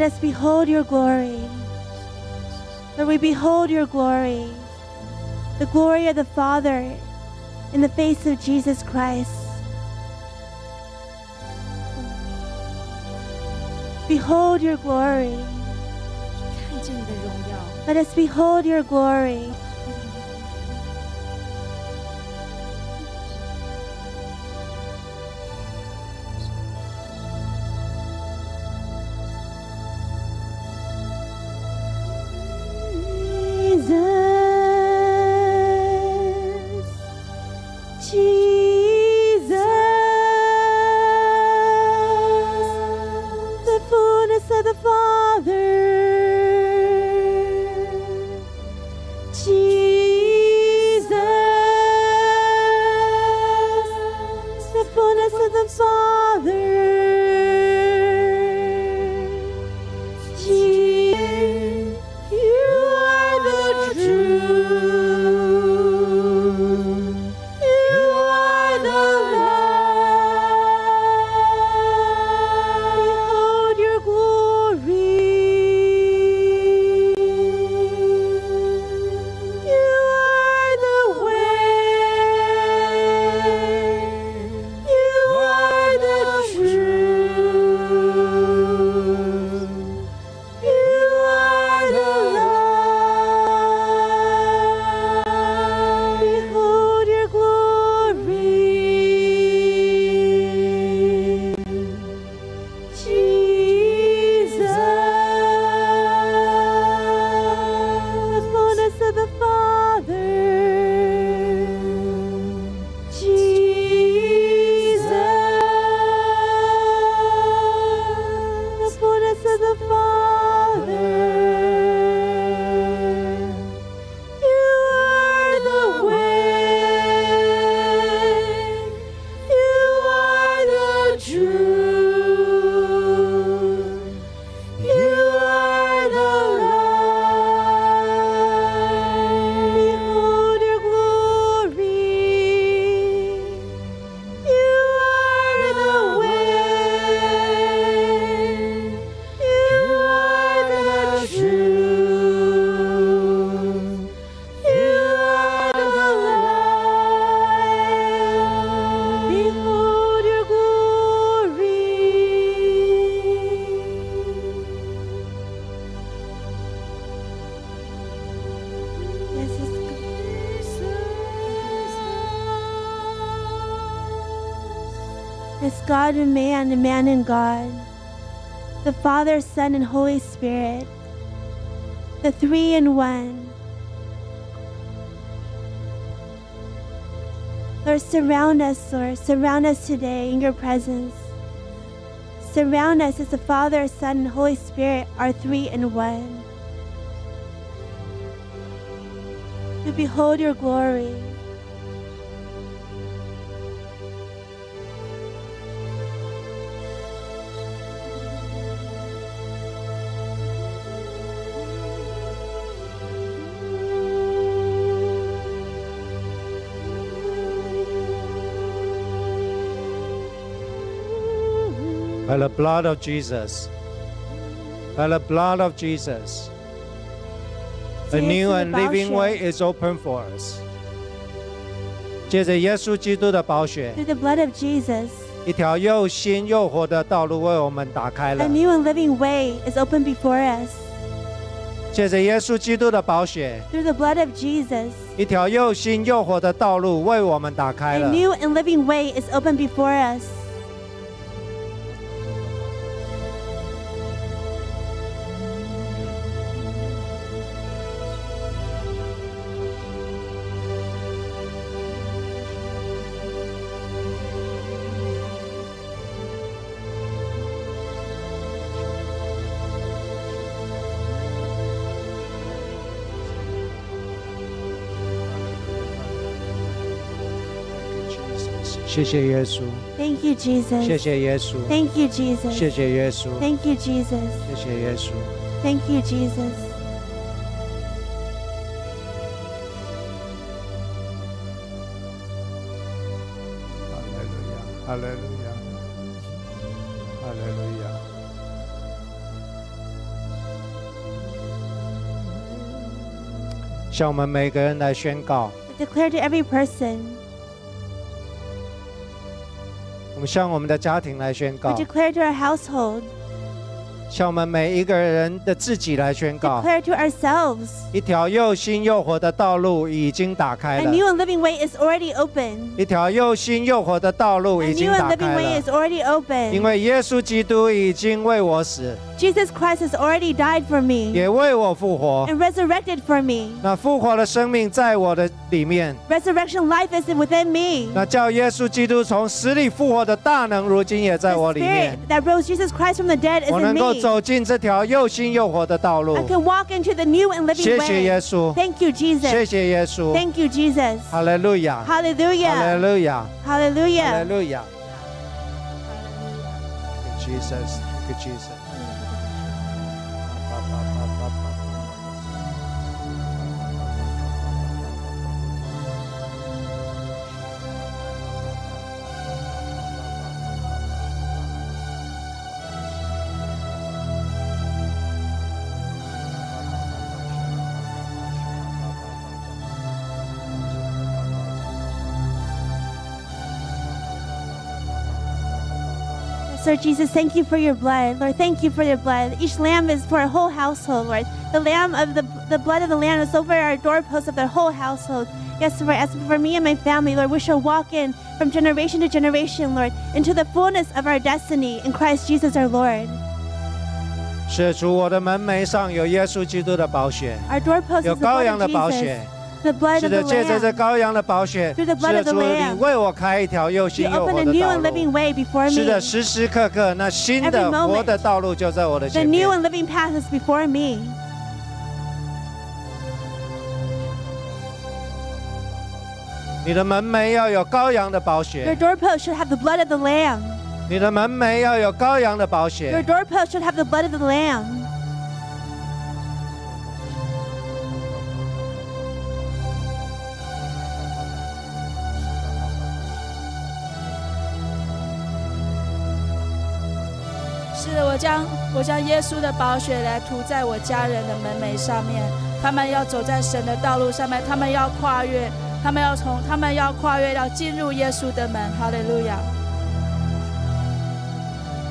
Let us behold your glory. Lord, we behold your glory, the glory of the Father in the face of Jesus Christ. Behold your glory. Let us behold your glory. God man and man and God, the Father, Son, and Holy Spirit, the three in one. Lord, surround us, Lord. Surround us today in your presence. Surround us as the Father, Son, and Holy Spirit are three in one. To behold your glory. the blood of Jesus. By the blood of Jesus. A new and living way is open for us. Through the blood of Jesus, a new and living way is open before us. Through the blood of Jesus, a new and living way is open before us。谢谢耶稣，谢谢耶稣，谢谢耶稣，谢谢耶稣，谢谢耶稣，谢谢耶稣。阿门，阿门，阿门，阿门。向我们每个人来宣告。向我们的家庭来宣告，向我们每一个人的自己来宣告，一条又新又活的道路已经打开了。一条又新又活的道路已经打开了。因为耶稣基督已经为我死。Jesus Christ has already died for me，也为我复活，and resurrected for me。那复活的生命在我的里面，resurrection life is within me。那叫耶稣基督从死里复活的大能，如今也在我里面。That rose Jesus Christ from the dead is in me。我能够走进这条又新又活的道路。I can walk into the new and living way。谢谢耶稣，Thank you Jesus。谢谢耶稣，Thank you Jesus。哈利路亚，哈利路亚，哈利路亚，哈利路亚，哈利路亚。Jesus, good Jesus. Lord Jesus, thank you for your blood. Lord, thank you for your blood. Each lamb is for a whole household, Lord. The lamb of the, the blood of the lamb is over our doorposts of the whole household. Yes, Lord, as for me and my family, Lord, we shall walk in from generation to generation, Lord, into the fullness of our destiny in Christ Jesus our Lord. 是主，我的门楣上有耶稣基督的宝血，有羔羊的宝血。the blood of the Lamb. Through the blood of the Lamb 灵为我开一条又新 You open 活 a 的 new and 路 living。way before me. Every moment The new 面。and living path is before me. 你的门楣要有羔羊的宝 Your 血，doorpost should have the blood of the Lamb. 你的门楣要有羔羊的宝 Your 血，doorpost should have the blood of the Lamb. 是的，我将我将耶稣的宝血来涂在我家人的门楣上面，他们要走在神的道路上面，他们要跨越，他们要从，他们要跨越到进入耶稣的门。哈利路亚。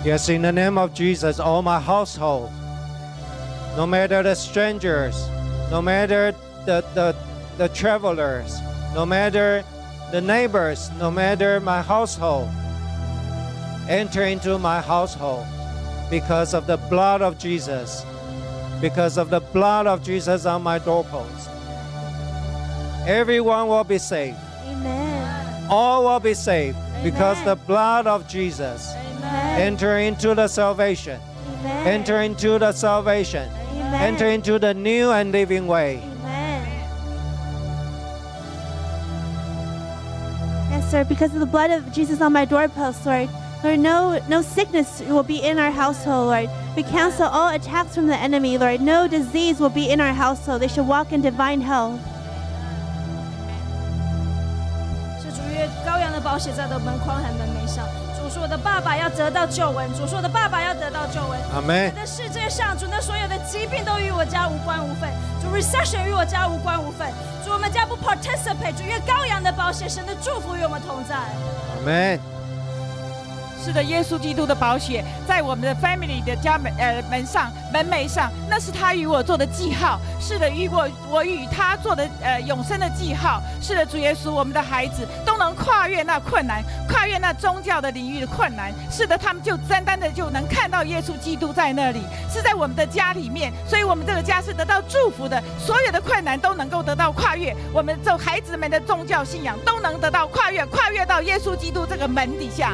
Yes, in the name of Jesus, all my household, no matter the strangers, no matter the the the travelers, no matter the neighbors, no matter my household, enter into my household because of the blood of Jesus, because of the blood of Jesus on my doorpost. Everyone will be saved. Amen. All will be saved Amen. because the blood of Jesus. Amen. Enter into the salvation. Amen. Enter into the salvation. Amen. Enter into the new and living way. Yes, sir, because of the blood of Jesus on my doorpost, Lord. Lord, no, no sickness will be in our household, Lord. We cancel all attacks from the enemy, Lord. No disease will be in our household. They shall walk in divine health. 羔羊的宝血在的门框和门楣上，主说我的爸爸要得到救恩，主说我的爸爸要得到救恩。阿门。在世界上，主那所有的疾病都与我家无关无分，主 recession 与我家无关无分，主我们家不 participate，主愿羔羊的宝血，神的祝福与我们同在。阿门。的耶稣基督的宝血在我们的 family 的家门呃门上门楣上，那是他与我做的记号。是的，与我我与他做的呃永生的记号。是的，主耶稣，我们的孩子都能跨越那困难，跨越那宗教的领域的困难。是的，他们就单单的就能看到耶稣基督在那里，是在我们的家里面。所以我们这个家是得到祝福的，所有的困难都能够得到跨越。我们这孩子们的宗教信仰都能得到跨越，跨越到耶稣基督这个门底下。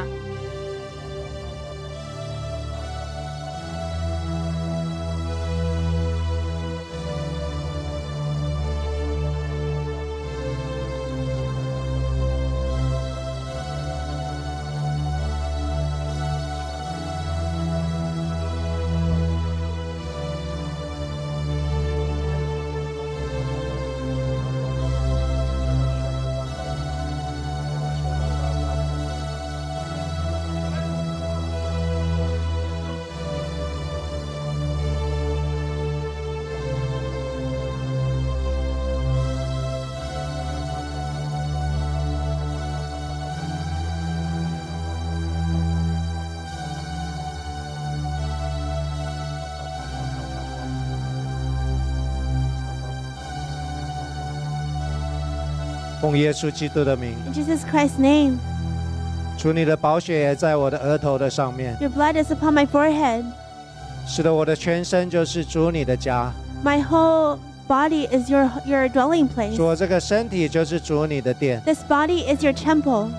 奉耶稣基督的名。In Jesus Christ's name. blood is upon my forehead. 使得我的全身就是主你的家。My whole body is your your dwelling place. body is your temple.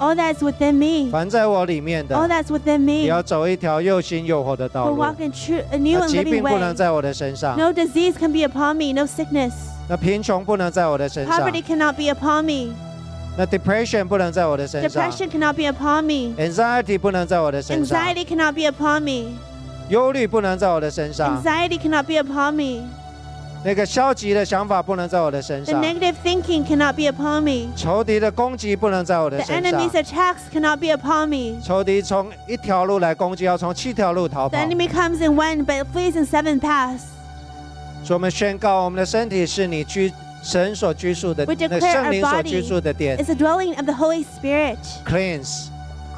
that's within me，凡在我里面的，all that's within me，也要走一条又新又活的道路。Walk in true, a new and living way. disease can be upon me, no sickness。那贫穷不能在我的身上。Poverty cannot be upon me. 那 depression 不能在我的身上。Depression cannot be upon me. Anxiety 不能在我的身上。Anxiety cannot be upon me. 忧虑不能在我的身上。Anxiety cannot be upon me. 那个消极的想法不能在我的身上。The negative thinking cannot be upon me. 仇敌的攻击不能在我的身上。The enemy's attacks cannot be upon me. 仇敌从一条路来攻击，要从七条路逃跑。The enemy comes in one but flees in seven paths. 所以我们宣告，我们的身体是你居神所居住的，We declare our body is the dwelling of the Holy Spirit. Cleanse,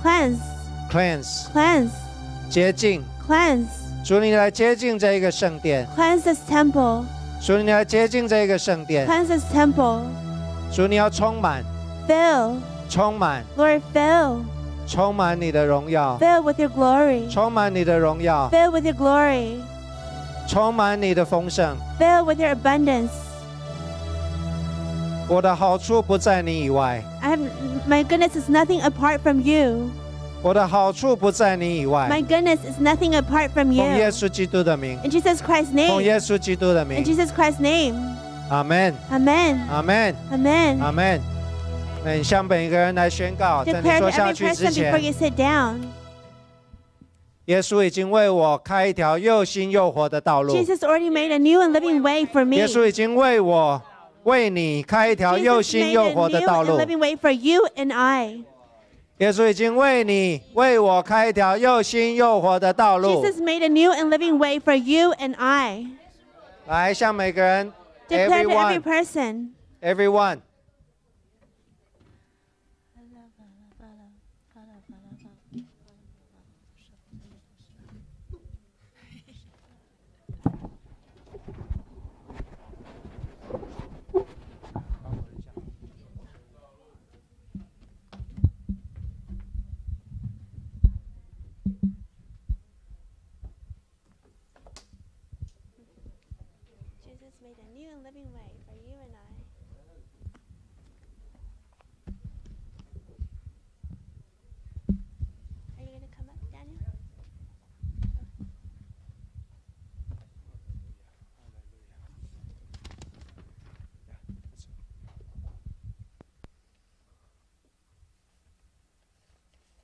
cleanse cleanse, 洁净，cleanse, 主你来接近这一个圣殿，cleanse this temple, 主你来接近这一个圣殿，cleanse this temple. 主你要充满，Fill, with your glory, with your glory. 充满你的丰盛。Fill with your abundance. have my goodness is nothing apart from you. 我的好处不在你以外。My goodness is nothing apart from you. 奉耶稣基督的名。In Jesus Christ's name. 奉耶稣基督的名。In Jesus Christ's name. Amen. Amen. Amen. Amen. Amen. down. 耶稣已经为我开一条又新又活的道路。Jesus already made a new and living way for me. 耶稣已经为我、为你开一条又新又活的道路。Jesus made a new and living way for you and I. 耶稣已经为你、为我开一条又新又活的道路。Jesus made a new and living way for you and I. everyone.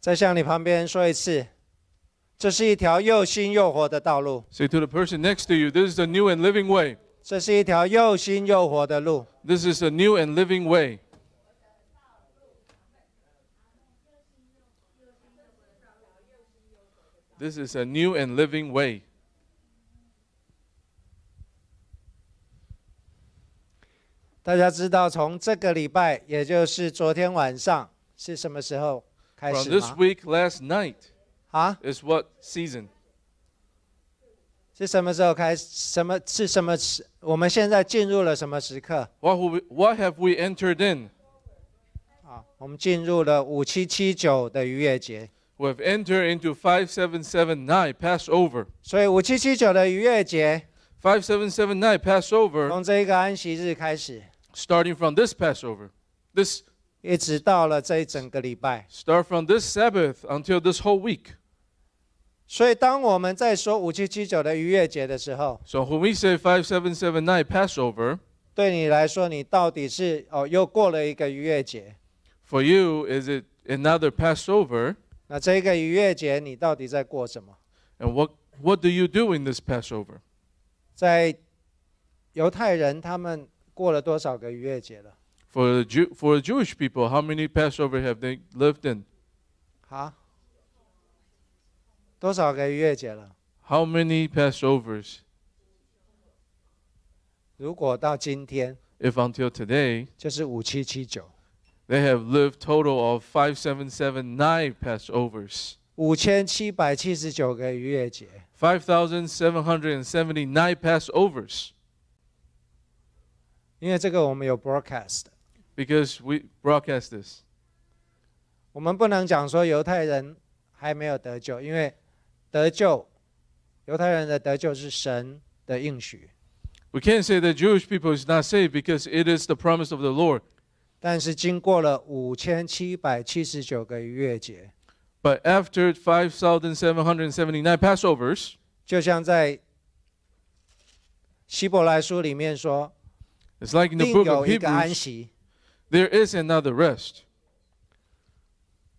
再向你旁边说一次，这是一条又新又活的道路。Say to the person next to you, this is a new and living way. 这是一条又新又活的路。This is a new and living way. This is t new and living way. 大家知道，从这个礼拜，也就是昨天晚上，是什么时候？From this week, last night is what season? 是什么时候开始？什么是什么时？我们现在进入了什么时刻？What, have we, what have we entered in? We have entered into 5779 Passover. seven seven nine Passover, Starting from this Passover, this 一直到了这一整个礼拜，start from this Sabbath until this whole week。所以当我们在说五七七九的逾越节的时候，so when we say five seven seven nine Passover，对你来说，你到底是哦又过了一个逾越节？For you is it another Passover？那这个逾越节你到底在过什么？And what what do you do in this Passover？在犹太人他们过了多少个逾越节了？For the, Jew, for the Jewish people, how many Passover have they lived in? How many Passovers? If until today, they have lived total of 5779 Passovers. 五千七百七十九个逾越节，5779 Passovers. 因为这个我们有 broadcast，because we broadcast this. 我们不能讲说犹太人还没有得救，因为得救，犹太人的得救是神的应许。We can't say that Jewish people is not saved because it is the promise of the Lord. But after 5,779 Passovers, like in the book of there is another rest.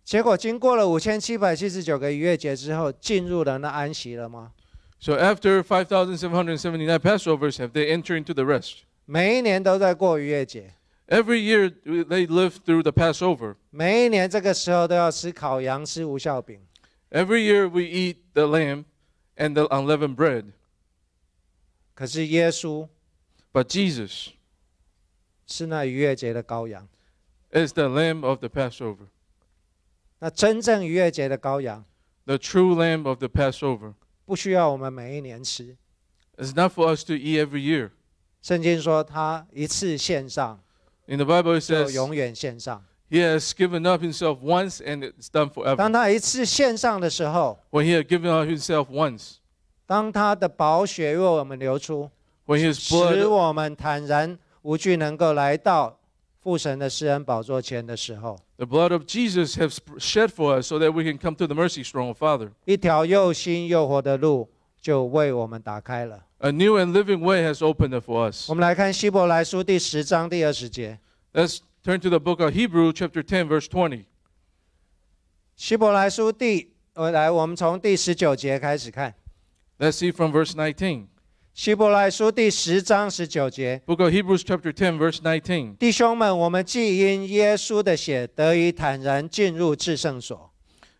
结果经过了五千七百七十九个逾越节之后，进入了那安息了吗？So after 5,779 Passovers, have they entered into the rest? 每一年都在过逾越节，Every year they live through the Passover. 每一年这个时候都要吃烤羊，吃无效饼。Every year we eat the lamb and the unleavened bread. 可是耶稣，But Jesus, 是那逾越节的羔羊。Is the lamb of the Passover. The true lamb of the Passover. It's not for us to eat every year. 圣经说他一次献上 In the Bible it says 永远献上。he has given up himself once and it's done 当 forever. When he had given up himself once, his blood 无惧能够来到父神的施恩宝座前的时候。The blood of Jesus has shed for us so that we can come to the mercy throne of Father. 一条又新又活的路就为我们打开了。A new and living way has opened up for us. 我们来看希伯来书第十章第二十节。Let's turn to the book of Hebrew, chapter 10, verse 20. 希伯来书第，呃，来，我们从第十九节开始看。Let's see from verse 19. 希伯来书第十章十九节。Book o 过 Hebrews chapter ten verse nineteen。弟兄们，我们既因耶稣的血得以坦然进入至圣所。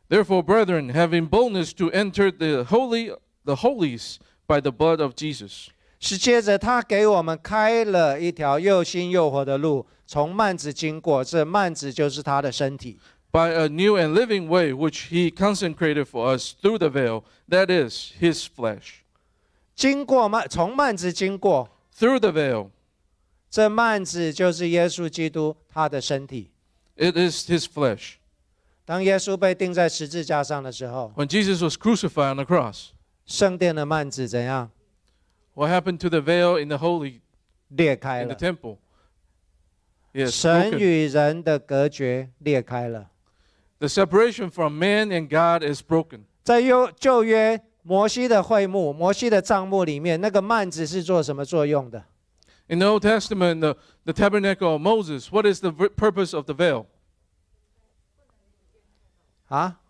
Therefore, brethren, having boldness to enter the holy, the holies by the blood of Jesus。是接着他给我们开了一条又新又活的路，从幔子经过。这幔子就是他的身体。By a new and living way which he consecrated for us through the veil, that is his flesh. 经过曼从幔子经过，through the veil，这幔子就是耶稣基督他的身体，it is his flesh。当耶稣被钉在十字架上的时候，when Jesus was crucified on the cross，圣殿的幔子怎样？What happened to the veil in the holy temple？裂开了。神与人的隔绝裂开了。The separation from man and God is broken。在旧旧约。摩西的会幕，摩西的帐幕里面，那个幔子是做什么作用的？In the Old Testament, the the Tabernacle of Moses, what is the purpose of the veil? 啊？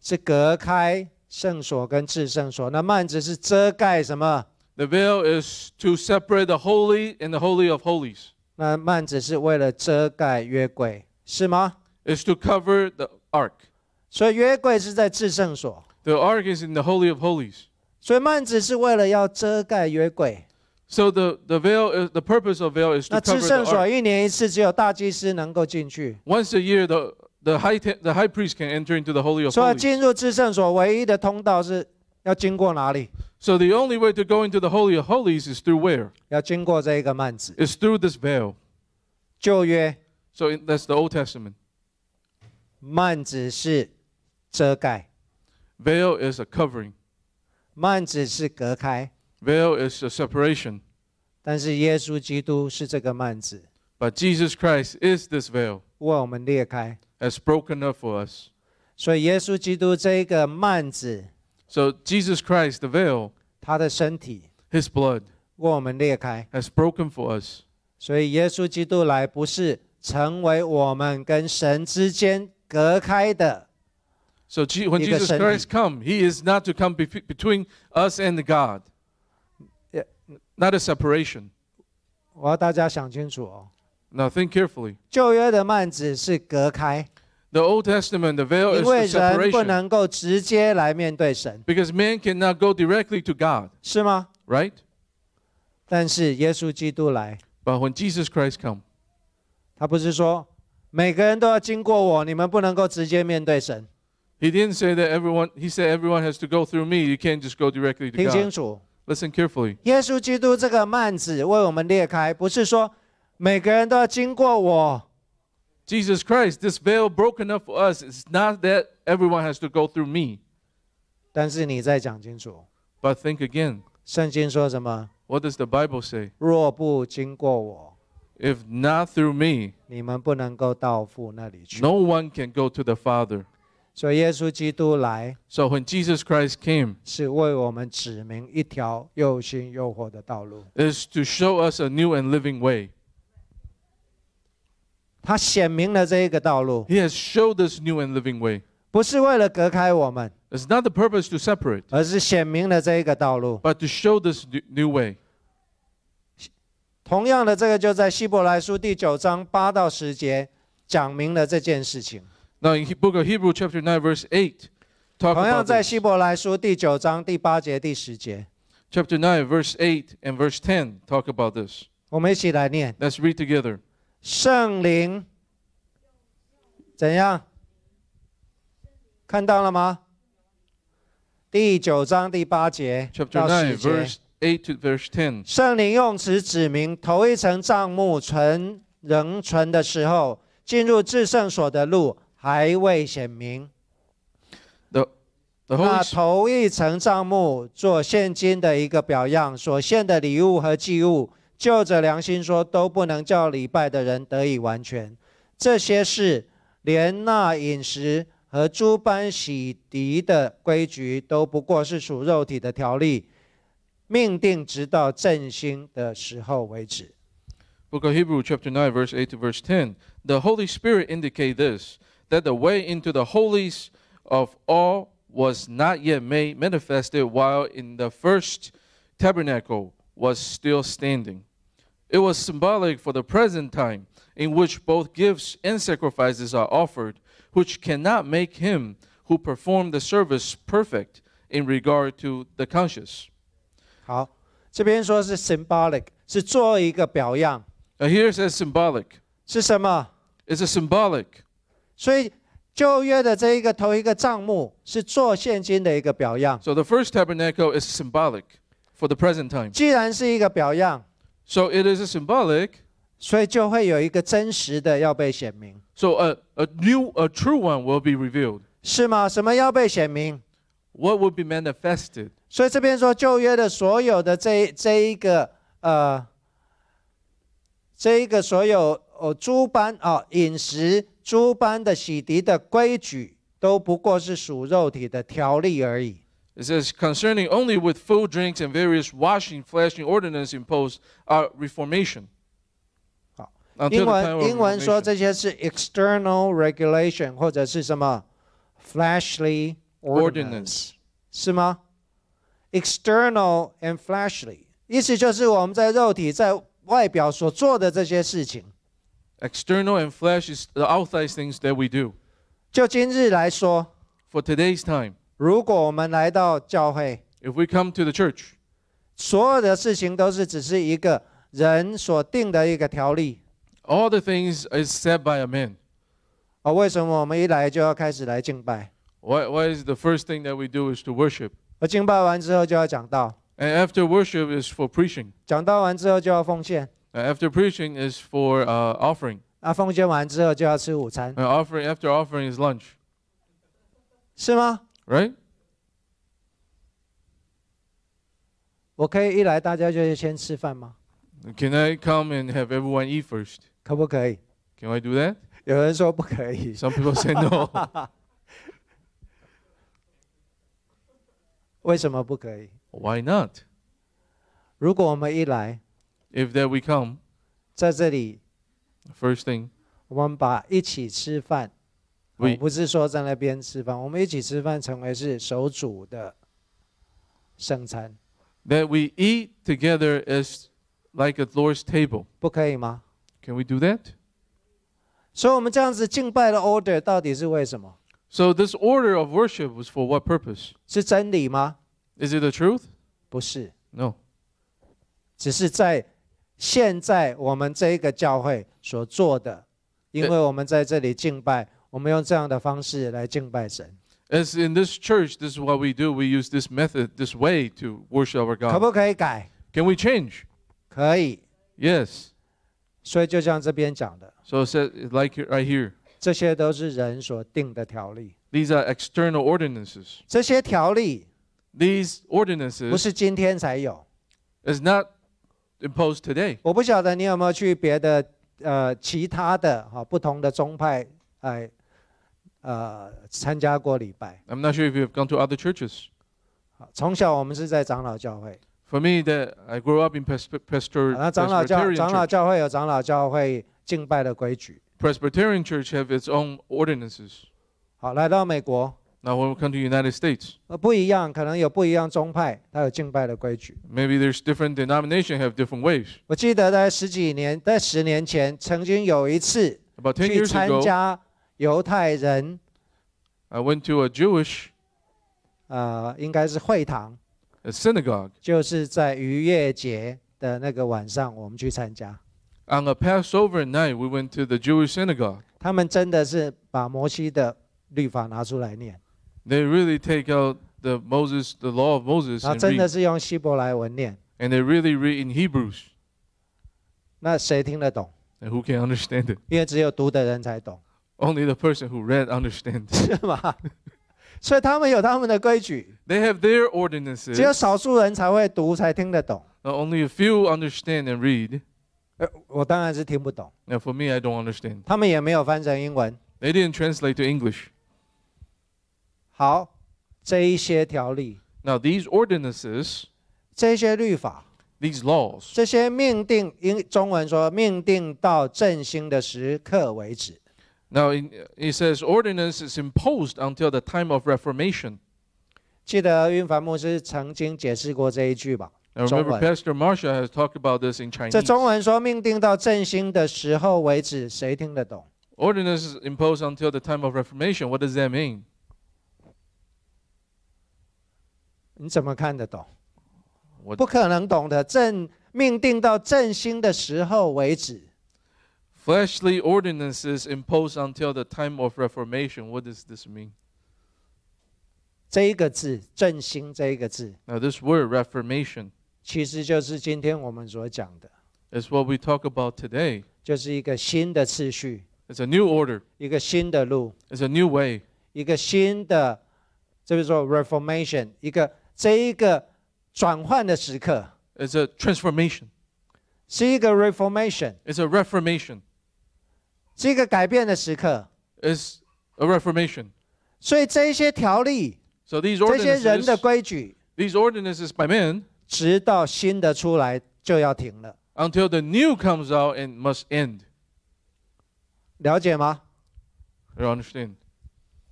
是隔开圣所跟至圣所。那幔子是遮盖什么？The veil is to separate the holy and the holy of holies. 那幔子是为了遮盖约柜，是吗？Is to cover the ark. 所以约柜是在至圣所。The ark is in the holy of holies. 所以幔子是为了要遮盖约柜。So the the veil is uh, the purpose of veil is to cover the 圣所 ark. 一年一次，只有大祭司能够进去。Once a year, the the high the high priest can enter into the holy of holies. So the only way to go into the holy of holies is through where? 要经过这一个幔子。It's through this veil. So that's the Old Testament. 幔子是遮盖，Veil is a covering. 幔子是隔开。Veil is a separation. 但是耶稣基督是这个幔子。But Jesus Christ is this veil. Has broken up for us. So Jesus Christ, the veil. 他的身体。His blood. 为我们裂开。Has broken for us. 所以耶稣基督来不是成为我们跟神之间隔开的。so when Jesus Christ come, he is not to come be between us and God. Not a separation. 我要大家想清楚哦。Now think carefully. 旧约的幔子是隔开。The Old Testament, the veil is the separation. 因为人不能够直接来面对神。Because man cannot go directly to God. 是吗？Right. 但是耶稣基督来。But when Jesus Christ come. 他不是说每个人都要经过我，你们不能够直接面对神。he didn't say that everyone, he said everyone has to go through me. You can't just go directly to 听清 God. Listen carefully. Jesus Christ, this veil broken up for us, it's not that everyone has to go through me. But think again. What does the Bible say? if not through me, no one can go to the Father. 所以耶稣基督来，So when Jesus Christ came，是为我们指明一条又新又活的道路，is to show us a new and living way。他显明了这一个道路，He has showed this new and living way。不是为了隔开我们，It's not the purpose to separate，而是显明了这一个道路，but to show this new way。同样的，这个就在希伯来书第九章八到十节讲明了这件事情。now in book of Hebrew chapter 9 verse 8 talk about 在 this. 9 verse 8 and verse 10 talk about this. 我们一起来念：Let's read together. 圣灵怎样？看到了吗？第九章第八节 Chapter nine, verse 8 to verse 10. 圣灵用词指明头一层帐幕存仍存的时候，进入至圣所的路，还未显明。那头一层账目做现金的一个表样，所献的礼物和祭物，就着良心说，都不能叫礼拜的人得以完全。这些事，连那饮食和诸般洗涤的规矩，都不过是属肉体的条例，命定直到振兴的时候为止。《Book of Hebrew》Chapter Nine, Verse Eight to Verse Ten. The Holy Spirit indicate this. that the way into the holies of all was not yet made manifested while in the first tabernacle was still standing. It was symbolic for the present time in which both gifts and sacrifices are offered, which cannot make him who performed the service perfect in regard to the conscience. 好，这边说是 symbolic，是做一个表样。Here it says symbolic. It's a symbolic. 所以旧约的这一个头一个账目是做现金的一个表样。So the first tabernacle is symbolic for the present time. 既然是一个表样，So it is a symbolic. 所以就会有一个真实的要被显明。So a a new a true one will be revealed. 是吗？什么要被显明？What would be manifested？所以这边说旧约的所有的这这一个呃，这一个所有。哦，诸般啊，饮食，诸般的洗涤的规矩，都不过是属肉体的条例而已。This is concerning only with food, drinks, and various washing, fleshly o r d i n a n c e imposed u reformation. 好，英文英文说这些是 external regulation 或者是什么 fleshly o r d i n a n c e 是吗？external and fleshly 意思就是我们在肉体在外表所做的这些事情。External and flesh is the outside things that we do. 就今日来说，For today's time，如果我们来到教会，If we come to the church，所有的事情都是只是一个人所定的一个条例。All the things is set by a man。啊，为什么我们一来就要开始来敬拜？Why Why is the first thing that we do is to worship？而敬拜完之后就要讲道。And after worship is for preaching。讲道完之后就要奉献。uh, after preaching is for uh, offering. 啊，奉献完之后就要吃午餐。Uh, offering after offering is lunch. 是吗？Right. 我可以一来大家就先吃饭吗？Can I come and have everyone eat first? 可不可以？Can I do that? 有人说不可以。Some people say no. 为什么不可以？Why not? 如果我们一来，if that we come，在这里，first thing，我们把一起吃饭，我不是说在那边吃饭，我们一起吃饭成为是手煮的圣餐。That we eat together as like at Lord's table. can we do that？所以我们这样子敬拜的 order 到底是为什么？So this order of worship was for what purpose？是真理吗？Is it the truth？不是。No。只是在现在我们这一个教会所做的，因为我们在这里敬拜，我们用这样的方式来敬拜神。As in this church, this is what we do. We use this method, this way to worship our God. 可不可以改？Can we change？可以。Yes. 所以就像这边讲的。So it says like right here. 这些都是人所定的条例。These are external ordinances. 这些条例。These ordinances. 不是今天才有。It's not. impose today。我不晓得你有没有去别的呃其他的哈不同的宗派哎呃参加过礼拜。I'm not sure if you v e gone to other churches。从小我们是在长老教会。For me, that I grew up in Presbyterian c 那长老教长老教会有长老教会敬拜的规矩。Presbyterian church have its own ordinances。好，来到美国。Now when we come to United States, 呃，不一样，可能有不一样宗派，它有敬拜的规矩。Maybe there's different denomination have different ways. 我记得在十几年，在十年前，曾经有一次去参加犹太人。I went to a Jewish 呃，应该是会堂。A synagogue. 就是在逾越节的那个晚上，我们去参加。On a Passover night. We went to the Jewish synagogue. 他们真的是把摩西的律法拿出来念。they really take out the Moses, the law of Moses, 然后 and, they really read in Hebrews. 那谁听得懂？And who can understand it? 因为只有读的人才懂，Only the person who read understands. 是吗？所以他们有他们的规矩，They have their ordinances. 只有少数人才会读，才听得懂。Now, only a few understand and read. 呃，我当然是听不懂。Now, for me, I don't understand. 他们也没有翻成英文，They didn't translate to English. 好，这一些条例，Now these ordinances，这些律法，these laws，这些命定，英中文说命定到振兴的时刻为止。Now it says ordinances i imposed until the time of reformation。记得云凡牧师曾经解释过这一句吧？this in Chinese remember Pastor Marshall talked about has o n 这中文说命定到振兴的时候为止，谁听得懂？Ordinances imposed until the time of reformation，What does that mean？你怎么看得懂？我不可能懂的。正命定到振兴的时候为止。Fleshly ordinances imposed until the time of Reformation. What does this mean? 这一个字“振兴”这一个字。Now this word Reformation. what we talk about today. 就是一个新的次序。It's a new order. 一个新的路。It's a new way. Reformation，一个这一个转换的时刻，is a transformation，是一个 reformation，is a reformation，是一个改变的时刻，is a reformation。所以这一些条例，这些人的规矩，these ordinances by men，直到新的出来就要停了，until the new comes out and must end。了解吗 u understand。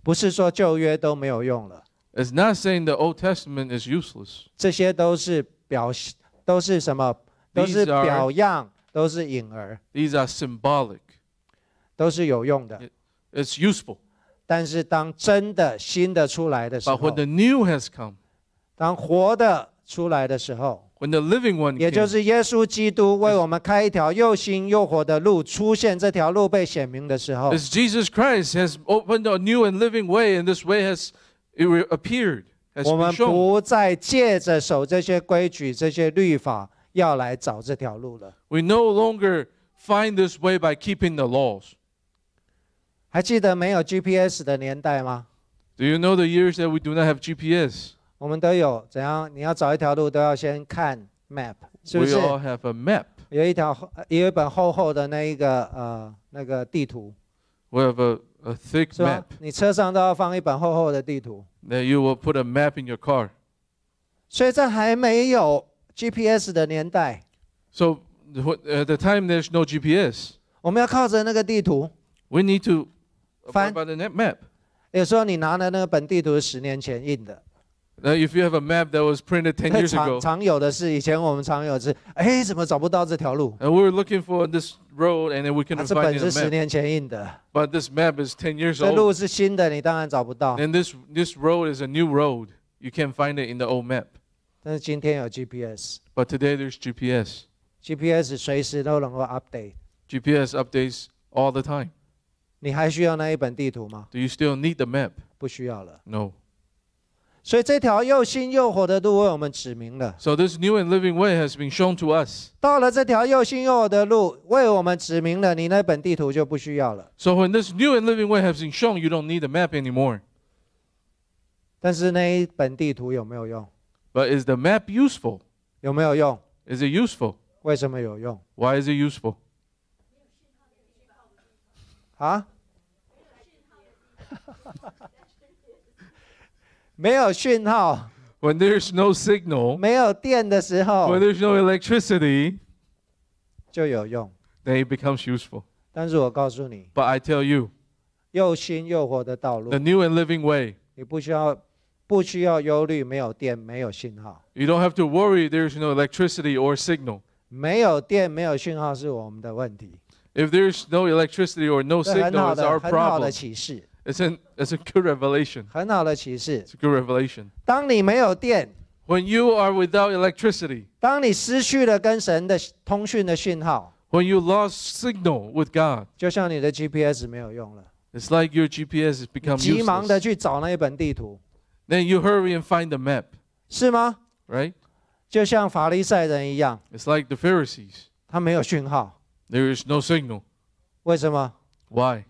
不是说旧约都没有用了。It's not saying the Old Testament is useless. symbolic. These are- 表样，都是影儿，These are symbolic. 都是有用的。It's useful. 但是当真的新的出来的时 But 候 when，the new has come, 当活的出来的时候，when the living one 也就 Jesus Christ has opened a new and living way, and this way has it appeared as 我们不再借着守这些规矩、这些律法，要来找这条路了。We no longer find this way by keeping the laws. Do GPS 的年代吗？Do you know the years that we do not have GPS? 我们都有怎样？你要找一条路，都要先看 We all have a map. have a a thick map。你车上都要放一本厚厚的地图。That you will put a map in your car。所以在还没有 GPS 的年代。So a t the time there's no GPS。我们要靠着那个地图。We need to find by the map。有时候你拿的那个本地图是十年前印的。Now, if you have a map that was printed ten years 常 and we were looking for this road and then we can couldn't find it 是 in 十 a map. this map is 10 years old And this this road is a new road. You can't find it in the old map. But today there's GPS. updated. GPS updates all the time. Do you still need the map? 不需要了。No. 所以这条又新又活的路为我们指明了。So this new and living way has been shown to us。到了这条又新又活的路，为我们指明了，你那本地图就不需要了。So when this new and living way has been shown, you don't need the map anymore。但是那一本地图有没有用？But is the map useful？有没有用？Is it useful？为什么有用？Why is it useful？啊？没有讯号。When there's no signal。没有电的时候。When there's no electricity。就有用。They become s useful。但是我告诉你。But I tell you。又新又活的道路。The new and living way。你不需要，不需要忧虑没有电、没有信号。You don't have to worry. There's no electricity or signal. 没有电、没有信号是我们的问题。If there's no electricity or no signal, it's our problem. 很好的启示。It's an it's a good revelation. 很好的启示。It's a good revelation. 当你没有电，When you are without electricity，当你失去了跟神的通讯的讯号，When you lost signal with God，就像你的 GPS 没有用了。It's like your GPS has become 急忙的去找那一本地图。Then you hurry and find the map. 是吗？Right. 就像法利赛人一样。It's like the Pharisees. 他没有讯号。There is no signal. 为什么？Why?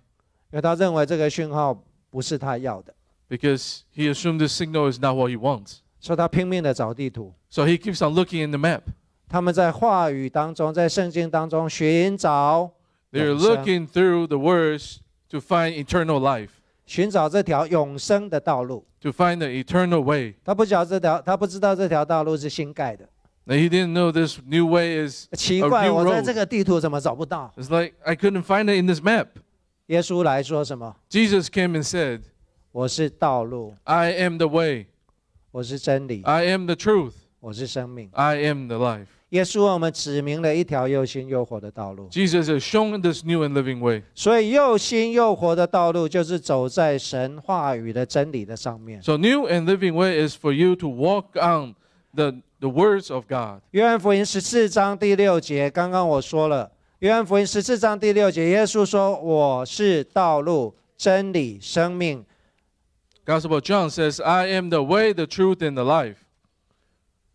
因为他认为这个讯号不是他要的，because he assumed this signal is not what he wants. 所以他拼命的找地图。So he keeps on looking in the map. 他们在话语当中，在圣经当中寻找 They're looking through the words to find eternal life, 寻找这条永生的道路。to find the eternal way. 他不晓得这条，他不知道这条道路是新盖的。Now he didn't know this new way is. 奇 A 怪，new road 这个地图怎么找不到？it's like I couldn't find it in this map. 耶稣来说什么？Jesus came and said，我是道路。I am the way。我是真理。I am the truth。我是生命。I am the life。耶稣为我们指明了一条又新又活的道路。Jesus has shown this new and living way。所以，又新又活的道路就是走在神话语的真理的上面。So new and living way is for you to walk on the the words of God。约翰福音十四章第六节，刚刚我说了。约翰福音十四章第六节，耶稣说：“我是道路、真理、生命。” Gospel John says, "I am the way, the truth, and the life."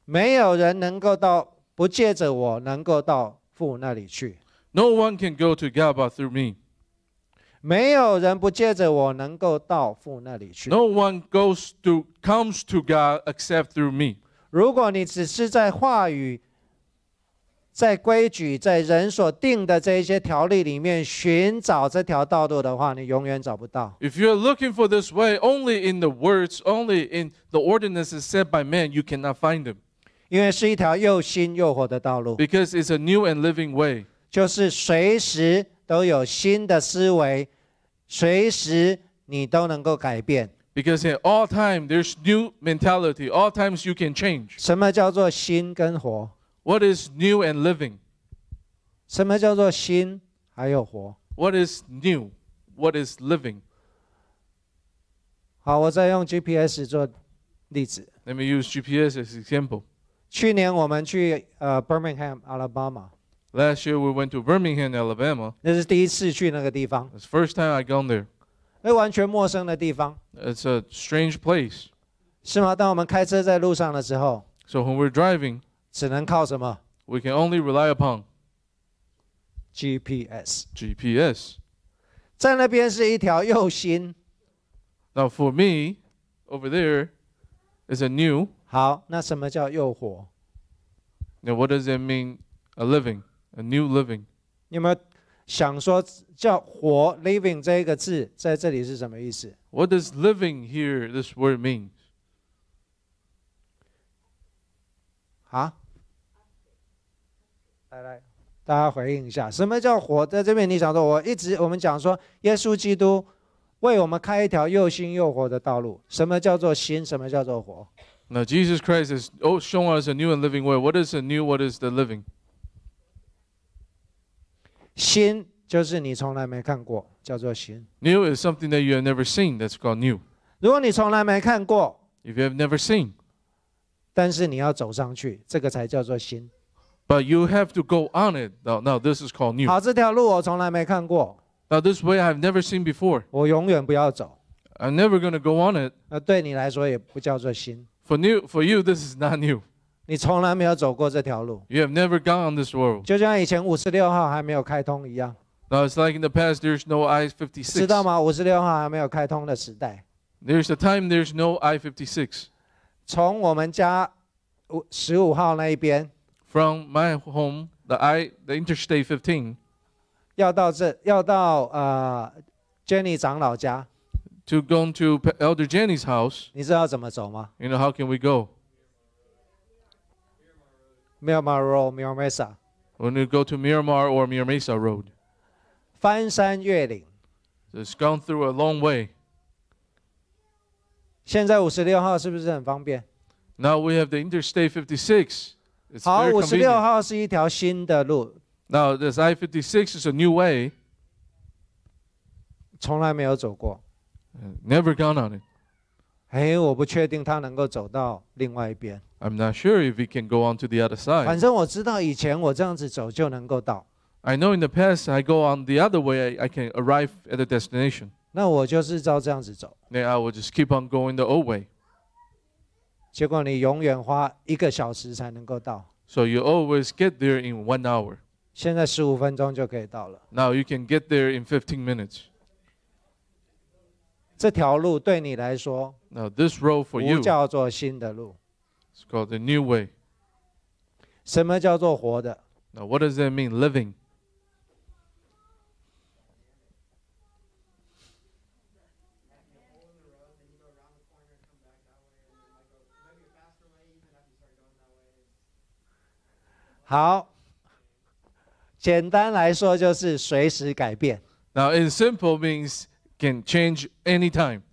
没有人能够到，不借着我能够到父那里去。No one can go to God but through me. 没有人不借着我能够到父那里去。No one goes to comes to God except through me. 如果你只是在话语，在规矩、在人所定的这一些条例里面寻找这条道路的话，你永远找不到。If you are looking for this way only in the words, only in the ordinances set by man, you cannot find them。因为是一条又新又活的道路。Because it's a new and living way。就是随时都有新的思维，随时你都能够改变。Because at all time there's new mentality, all times you can change。什么叫做新跟活？What is new and living? living？什么叫做新还有活？What is new? What is living? 好，我再用 GPS 做例子。Let me use GPS as example. 去年我们去呃 Birmingham, Alabama. Last year we went to Birmingham, Alabama. 那是第一次去那个地方。It's the first time I gone there. 那完全陌生的地方。It's a strange place. 是吗？当我们开车在路上的时候。So when we're driving. We can only rely upon GPS. 在那边是一条右心。Now for me, over there is a new. 好，那什么叫右火？Now what does it mean? A living, a new living. 你有没有想说叫活 living 这一个字在这里是什么意思？What does living here, this word means? 啊，来来，大家回应一下，什么叫火？在这边你想说，我一直我们讲说，耶稣基督为我们开一条又新又活的道路。什么叫做新？什么叫做活？那 Jesus Christ is oh showing us a new and living way. What is the new? What is the living? 新就是你从来没看过，叫做新。New is something that you have never seen. That's called new. 如果你从来没看过，If you have never seen，但是你要走上去，这个才叫做新。But you have to go on it. Now, now this is called new. 好，这条路我从来没看过。Now this way I've never seen before. 我永远不要走。I'm never going to go on it. 那对你来说也不叫做新。For new, for you, this is not new. 你从来没有走过这条路。You have never gone on this road. 就像以前五十六号还没有开通一样。Now it's like in the past, there's no I-56. 知道吗？五十六号还没有开通的时代。There's a time there's no I-56. 从我们家五十五号那一边。from my home, the I the Interstate 15, 要到这，要到呃 Jenny 长老家，to go to Elder Jenny's house. You know how can we go? Mesa. When we go to Miramar or Miramesa Road, 翻山越岭。it's gone through a long way. 现在五十六号是不是很方便？Now we have the Interstate 56. It's this I 56 is a new way. 从来没有走过。Uh, Never gone on it. 哎，我不确定他能够走到另外一边。I'm not sure if he can go on to the other side. 反正我知道以前我这样子走就能够到。I know in the past I go on the other way, I, I can arrive at the destination. 那我就是照这样子走。Then I will just keep on going the old way. 结果你永远花一个小时才能够到。So you always get there in one hour. 现在十五分钟就可以到了。Now you can get there in fifteen minutes. 这条路对你来说，o road for this you 叫做新的路。It's called a new way. 什么叫做活的？Now what does that mean living? 好，简单来说就是随时改变。Now in simple means can change any time。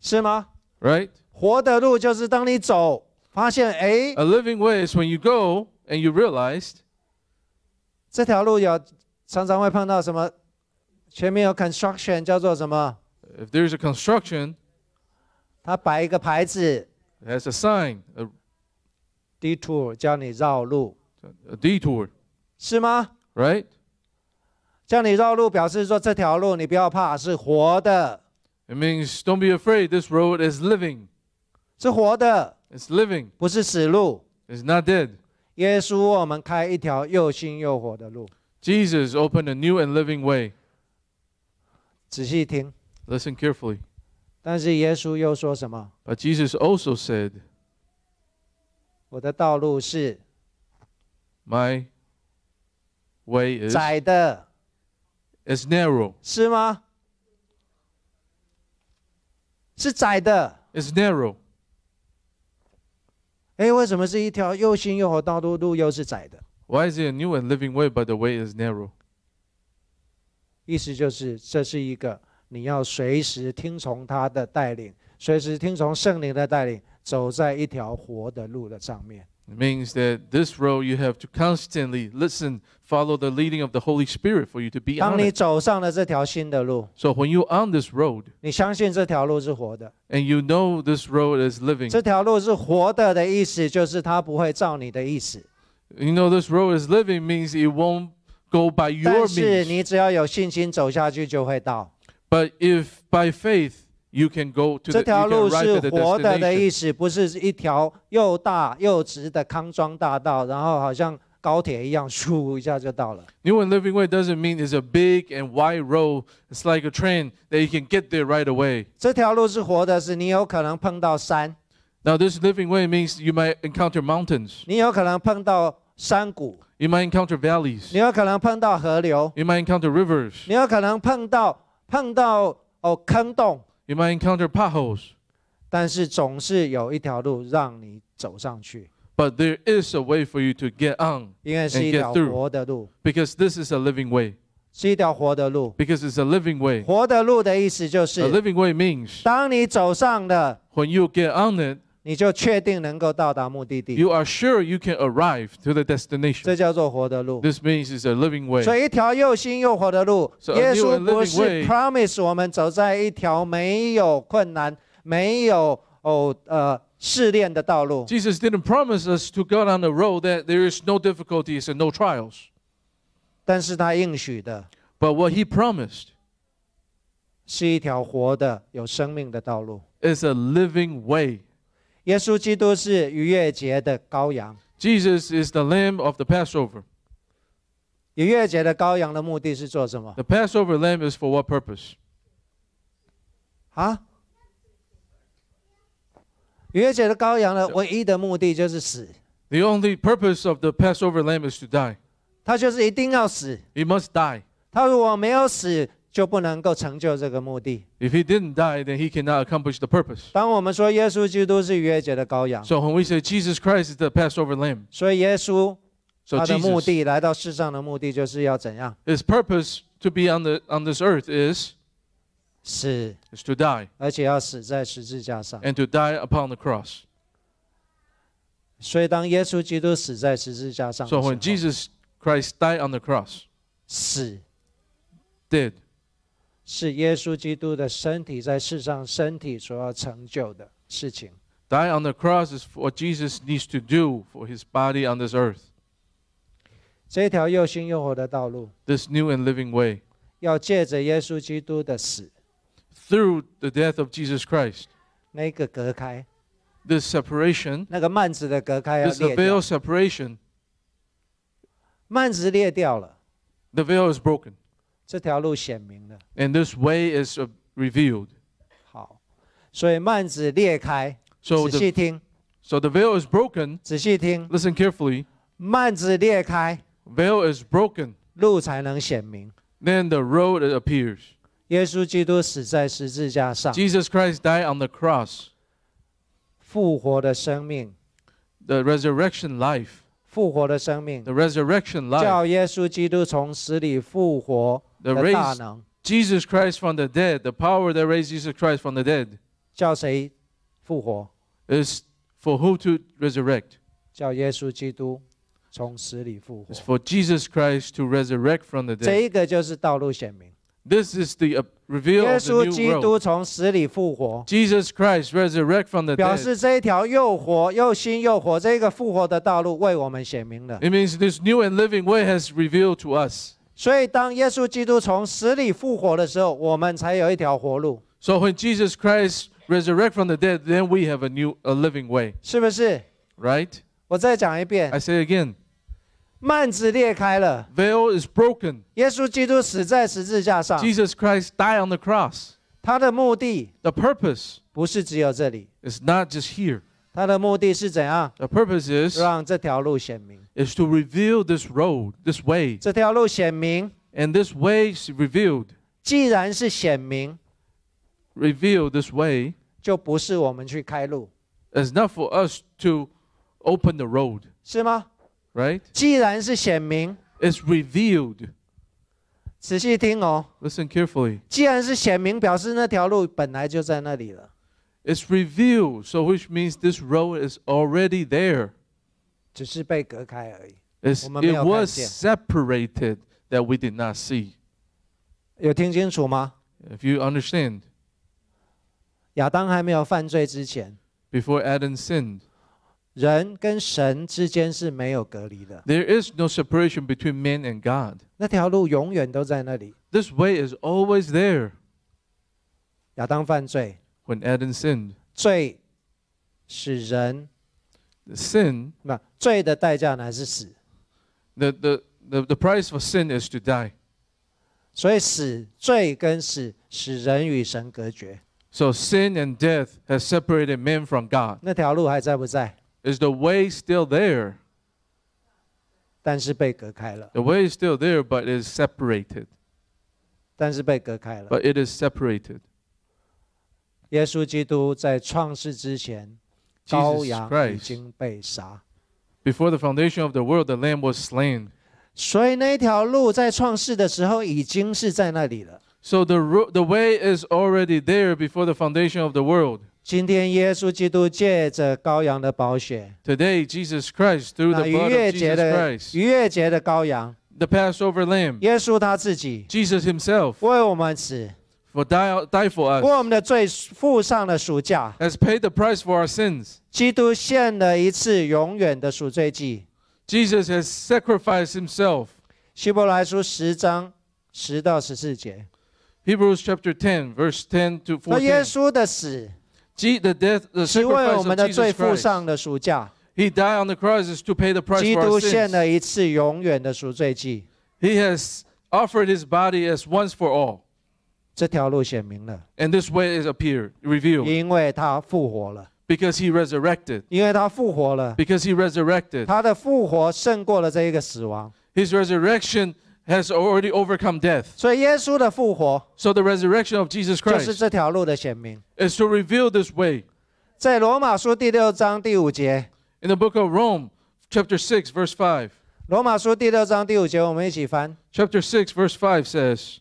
是吗？Right。活的路就是当你走，发现哎。A living way is when you go and you realized。这条路有常常会碰到什么？前面有 construction 叫做什么？If there is a construction，他摆一个牌子。t h a s a sign，a detour 叫你绕路。a detour. 是吗？Right? 叫你绕路，表示说这条路你不要怕，是活的，It means don't be afraid. This road is living. 是活的，It's living. 不是死路。It's not dead. 耶稣为我们开一条又新又活的路。Jesus opened a new and living way. 仔细听，Listen carefully. 但是耶稣又说什么？But Jesus also said, 我的道路是. My way is 窄的，is narrow 是吗？是窄的，is narrow。哎，为什么是一条又新又好道路，路，又是窄的？Why is it a new and living way, but the way is narrow？意思就是，这是一个你要随时听从他的带领，随时听从圣灵的带领，走在一条活的路的上面。It means that this road you have to constantly listen, follow the leading of the Holy Spirit for you to be on it. So when you're on this road and you know this road is living, you know this road is living means it won't go by your But means. if by faith you can go to the, 这条路是活的的意思，不是一条又大又直的康庄大道，然后好像高铁一样，咻一下就到了。New and living way doesn't mean it's a big and wide road. It's like a train that you can get there right away. 这条路是活的，是你有可能碰到山。Now this living way means you might encounter mountains. 你有可能碰到山谷。You might encounter valleys. 你有可能碰到河流。You might encounter rivers. 你有可能碰到碰到哦坑洞。you might encounter potholes. 但是总是有一条路让你走上去，But there is a way for you to get on And get through. Because this is a living way. Because it's a living way. A living way means When you get on it, 你就确定能够到达目的地。You are sure you can arrive to the destination. This means it's a living way. 所以一条又新又活的路，耶稣不是 promise 我们走在一条没有困难、没有哦呃试炼的道路。Jesus didn't promise us to go on the road that there is no difficulties and no trials. 但是他应许的。But what he promised 是一条活的、有生命的道路。Is a living way. 耶稣基督是逾越节的羔羊。Jesus is the lamb of the Passover。逾越节的羔羊的目的是做什么？The Passover lamb is for what purpose？啊？逾越节的羔羊的唯一的目的就是死。The only purpose of the Passover lamb is to die。他就是一定要死。He must die。他如果没有死，就不能够成就这个目的。If he didn't die, then he cannot accomplish the purpose. 当我们说耶稣基督是逾越节的羔羊，So when we say Jesus Christ is the Passover lamb, so Jesus, 的来到世上的目的就是要怎样？his purpose to be on the on this earth is 死，is to die 而且要死在十字架上。and to die upon the cross. So when Jesus Christ died on the cross, 死 dead, 是耶稣基督的身体在世上身体所要成就的事情。Die on the cross is what Jesus needs to do for His body on this earth。这条又新又活的道路。This new and living way。要借着耶稣基督的死。Through the death of Jesus Christ。那个隔开。This separation。那个幔子的隔开 This veil separation。幔子裂掉了。The veil is broken。这条路显明了。And this way is revealed. 好，所以幔子裂开。So the so the veil is broken. 仔细听。Listen carefully. 幔子裂开。Veil is broken. 路才能显明。Then the road appears. 耶稣基督死在十字架上。Jesus Christ died on the cross. 复活的生命。The resurrection life. 复活的生命。The resurrection life. 叫耶稣基督从死里复活。the raised Jesus Christ from the dead, the power that raised Jesus Christ from the dead, Is for who to resurrect. 叫耶稣基督从死里复活 for Jesus Christ to resurrect from the 这 dead. 一个就是道路显明。This is the uh, reveal of the new 督 world. 从死里复活，Jesus Christ resurrect from the 表 dead. 示这一条又活又新又活这个复活的道路为我们显明了。It means this new and living way has revealed to us. 所以当耶稣基督从死里复活的时候，我们才有一条活路。So when Jesus Christ resurrect from the dead, then we have a new, a living way. 是不是？Right? 我再讲一遍 I say again. 幔子裂开了 Veil is broken. 耶稣基督死在十字架上，Jesus Christ died on the cross. 他的目的 The purpose is not just here. The purpose is 让这条路显明。is to reveal this road, this way, And this way is revealed. this way it's not for us to open the road, 是吗？right? 既然是显明，It's revealed. 仔细听哦，Listen carefully. 既然是显明，表示那条路本来就在那里了。it's revealed, so which means this road is already there. 只是被隔开而已。It's, it was separated that we did not see. If you understand, 亚当还没有犯罪之前，before Adam sinned, There is no separation between man and God. This way is always there. When Adam sinned，罪使人 the sin the the the price for sin is to die. 所以死罪跟死使人与神隔绝。So sin and death has separated men from God. 那条路还在不在？Is the way still there? 但是被隔开了，The way is still there, but it is separated. 但是被隔开了。But it is separated. 耶稣基督在创世之前，羔羊已经被杀。Before the foundation of the world, the lamb was slain. 所以那条路在创世的时候已经是在那里了。So the the way is already there before the foundation of the world. 今天耶稣基督借着羔羊的宝血，Today Jesus Christ through the blood of Jesus 的 Christ, Passover lamb, Himself. 为我们死。Jesus Himself for die, die for us. 为我们的罪付上了赎价。Has paid the price for our sins. 基督献了一次永远的赎罪祭。Jesus has sacrificed himself. 希伯来书十章十到十四节。Hebrews chapter ten, verse ten to fourteen. 耶稣的死，the death, the sacrifice 是为我们的罪付上了赎价。He died on the cross to pay the price for our 献 sins. 了一次永远的赎罪祭。He has offered his body as once for all. 这条路显明了。And this way is appeared, revealed. 因为他复活了。Because he resurrected. Because he resurrected. His resurrection has already overcome death. So the resurrection of Jesus 就 Christ 是这条路的显明。is to reveal this way. 在罗马书第六章第五节，In the book of Rome, chapter 6, verse 5, Chapter 6, verse 5 says,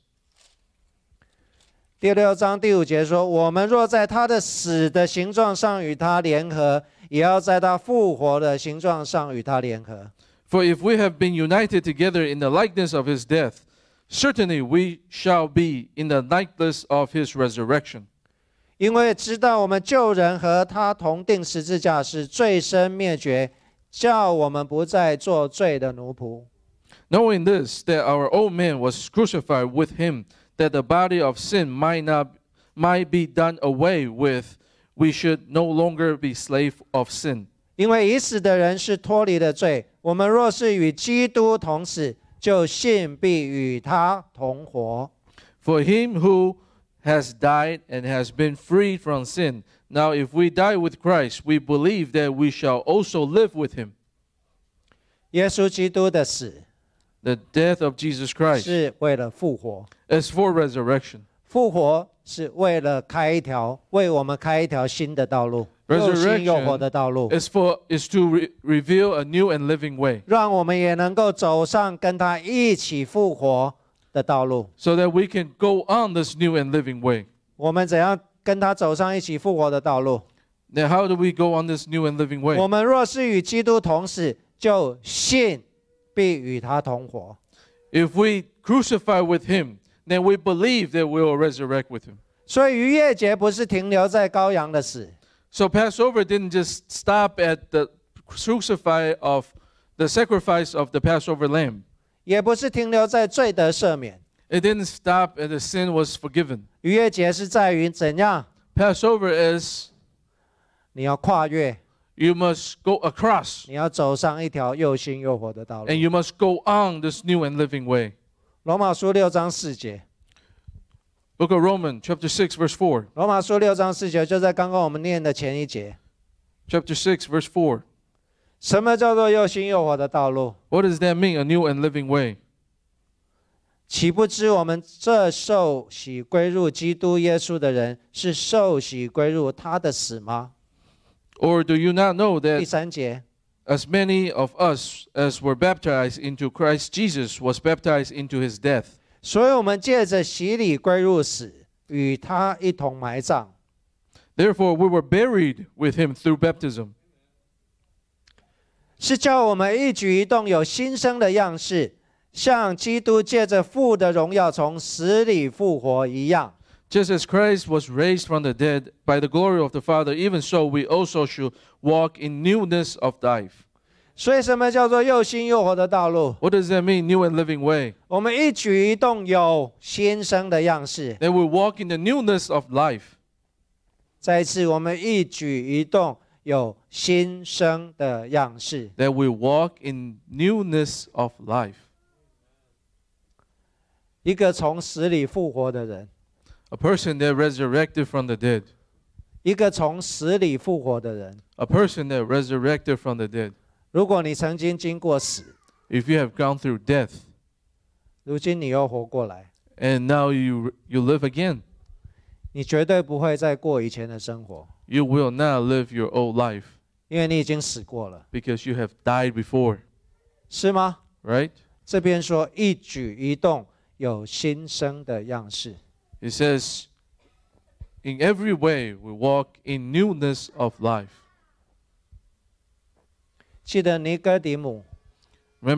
第六章第五节说：“我们若在他的死的形状上与他联合，也要在他复活的形状上与他联合。” For if we have been united together in the likeness of his death, certainly we shall be in the likeness of his resurrection. 因为知道我们旧人和他同定十字架是罪身灭绝，叫我们不再做罪的奴仆。Knowing this, that our old man was crucified with him that the body of sin might not might be done away with, we should no longer be slave of sin. for him who has died and has been freed from sin, now if we die with Christ, we believe that we shall also live with him. 耶稣基督的死 the death of Jesus Christ is for resurrection. 复活是为了开一条为我们开一条新的道路，又新又活的道路，is for is to re- reveal a new and living way So that we can go on this new and living way. 我们怎样跟他走上一起复活的道路？Now how do we go on this new and living way? 必与他同活。If we crucify with him, then we believe that we will resurrect with him. 所以逾越节不是停留在羔羊的死。So Passover didn't just stop at the crucify of the sacrifice of the Passover lamb. 也不是停留在罪得赦免。It didn't stop at the sin was forgiven. 逾越节是在于怎样？Passover is 你要跨越 you must go across. 你要走上一条又新又活的道路 you must go on this new and living way. 罗马书六章四节，Book of Romans, chapter 6, verse 4. 罗马书六章四节就在刚刚我们念的前一节。Chapter 6, verse 4. 什么叫做又新又活的道路？What does that mean, a new and living way? 岂不知我们这受洗归入基督耶稣的人，是受洗归入他的死吗？or do you not know 第 that as many of us as were baptized into Christ Jesus was baptized into his death? 所以我们借着洗礼归入死，与他一同埋葬。Therefore, we were buried with him through baptism, 是叫我们一举一动有新生的样式，像基督借着父的荣耀从死里复活一样。just as Christ was raised from the dead by the glory of the Father, even so we also should walk in newness of life. 所以，什么叫做又新又活的道路？What does that mean, new and living way? 我们一举一动有新生的样式。That we walk in the newness of life. 再一次，我们一举一动有新生的样式。That we walk in newness of life. A person that resurrected from the dead. 一个从死里复活的人。A person that resurrected from the dead. 如果你曾经经过死，If you have gone through death, 如今你又活过来，and now you you live again, 你绝对不会再过以前的生活，you will not live your old life 因为你已经死过了，because you have died before, 是吗？right? 这边说一举一动有新生的样式，it says, in every way we walk in newness of life. Remember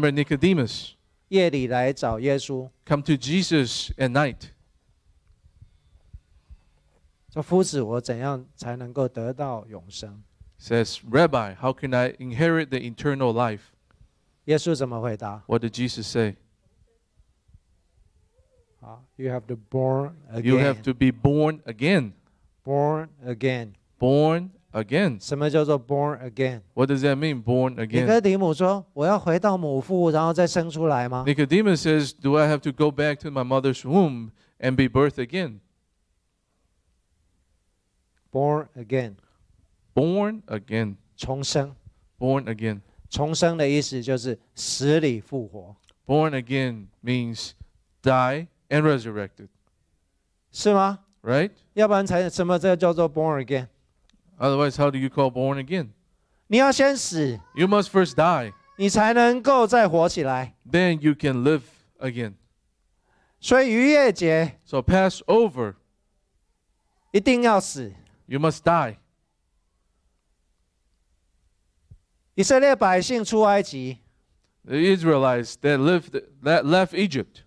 Nicodemus come to Jesus at night. Says Rabbi, how can I inherit the eternal life? 耶稣怎么回答？What did Jesus say? you have to born again. You have to be born again. Born again. Born again. 什么叫做 born again? What does that mean, born again? 尼哥底母说：“我要回到母腹，然后再生出来吗 Nicodemus says, "Do I have to go back to my mother's womb and be birthed again?" Born again. Born again. 重生。Born again. 重生的意思就是死里复活。Born again means die and resurrected. 是吗? Right? 要不然才什么这叫做 born again? Otherwise, how do you call born again? 你要先死, you must first die. 你才能够再活起来。Then you can live again. 所以逾越节，so You must die. 以色列百姓出埃及，the Israelites that lived that left Egypt.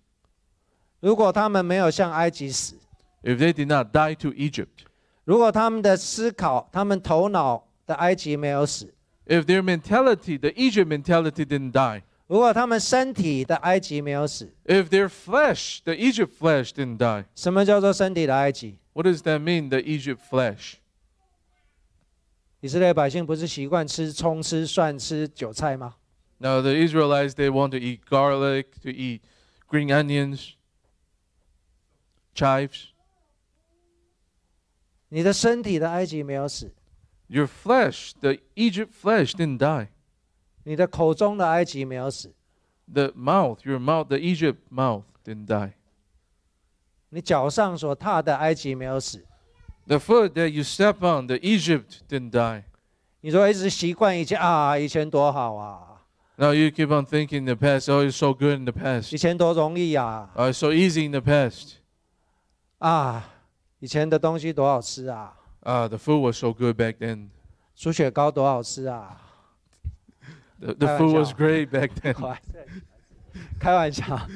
如果他们没有向埃及死，If they did not die to Egypt，如果他们的思考、他们头脑的埃及没有死，If their mentality, the Egypt mentality didn't die，如果他们身体的埃及没有死，If their flesh, the Egypt flesh didn't die，什么叫做身体的埃及？What does that mean, the Egypt flesh？以色列百姓不是习惯吃葱、吃蒜、吃韭菜吗？Now the Israelites they want to eat garlic, to eat green onions chives. Your flesh, the Egypt flesh, didn't die. The mouth, your mouth, the Egypt mouth, didn't die. The foot that you step on, the Egypt didn't die. Now you keep on thinking the past, oh, it's so good in the past. It's so easy in the past. 啊，以前的东西多好吃啊！啊，the food was so good back then。煮雪糕多好吃啊！the food was great back then。开玩笑。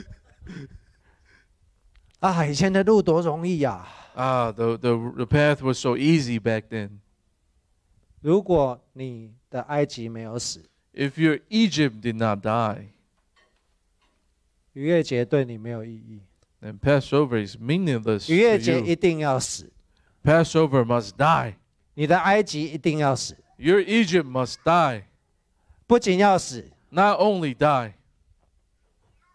啊，以前的路多容易呀！啊，the the the path was so easy back then。如果你的埃及没有死，If your Egypt did not die，逾越节对你没有意义。And Passover is meaningless. 逾越节一定要死，Passover must die. 你的埃及一定要死，Your Egypt must die. 不仅要死，Not only die,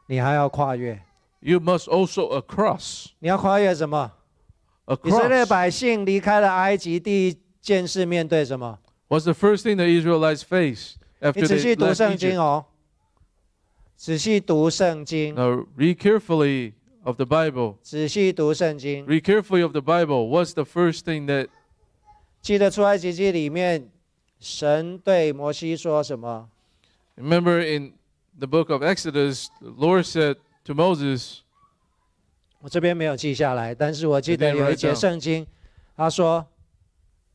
你还要跨越。you must also across. 你要跨越什么？以色列 Across. 百姓离开了埃及，第一件事面对什么？What's the first thing the Israelites faced 你 after 仔 they 细读 left 圣经 Egypt? 哦，仔细读圣经。Now read carefully of the Bible. 仔细读圣经。Read carefully of the Bible. What's the first thing that? 记得出埃及记里面，神对摩西说什么？Remember in the book of Exodus, the Lord said to Moses. 我这边没有记下来，但是我记得有一节圣经，他说。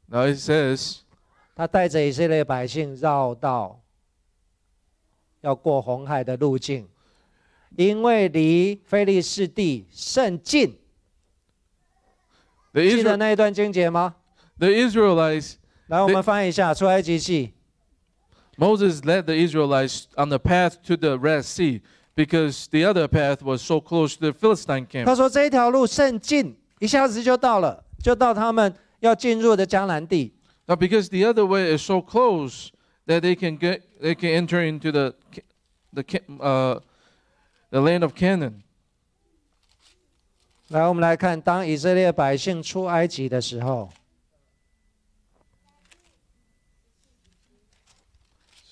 n i c t says. 他带着以色列百姓绕道，要过红海的路径。因为离非利士地甚近。记得那一段经节吗？The Israelites，来我们翻译一下出埃及记。Moses led the Israelites on the path to the Red Sea because the other path was so close to the Philistine camp. because the other way is so close that they can get they can enter into the the uh the land of Canaan. 来，我们来看，当以色列百姓出埃及的时候，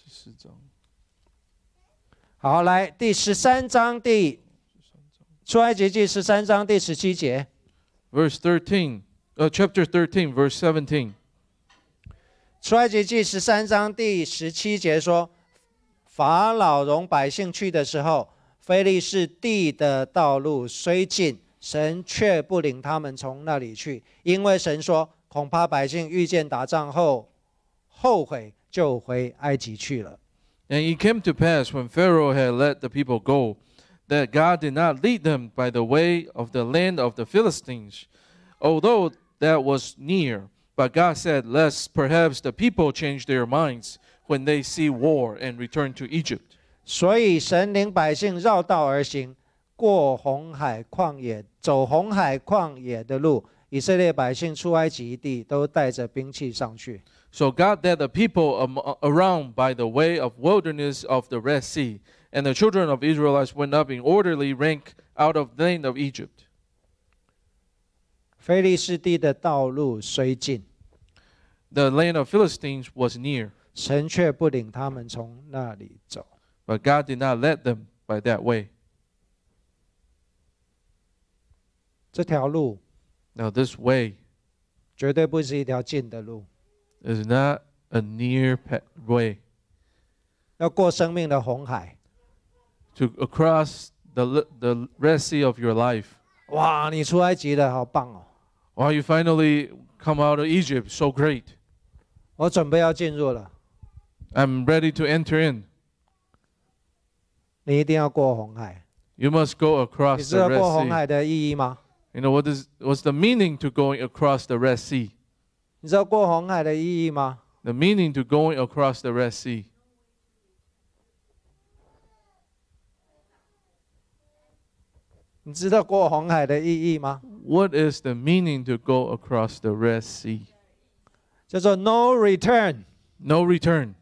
十四章。好，来第十三章第出埃及记十三章第十七节，verse thirteen，呃、uh,，chapter thirteen verse seventeen。出埃及记十三章第十七节说，法老容百姓去的时候。and it came to pass when Pharaoh had let the people go, that God did not lead them by the way of the land of the Philistines, although that was near. But God said, Lest perhaps the people change their minds when they see war and return to Egypt. 所以神领百姓绕道而行，过红海旷野，走红海旷野的路。以色列百姓出埃及地，都带着兵器上去。So God led the people around by the way of wilderness of the Red Sea, and the children of Israelites went up in orderly rank out of the land of Egypt. 菲利斯地的道路虽近，The land of Philistines was near，神却不领他们从那里走。But God did not let them by that way. Now, this way is not a near way across the the Red Sea of your life. you finally come out of Egypt, so great. i am ready to enter in. 你一定要过红海。You must go across the Red know what is what's the meaning to going across the Red Sea? the meaning to going across the Red Sea. what is the meaning to go across the Red Sea? 叫做 no return，No return.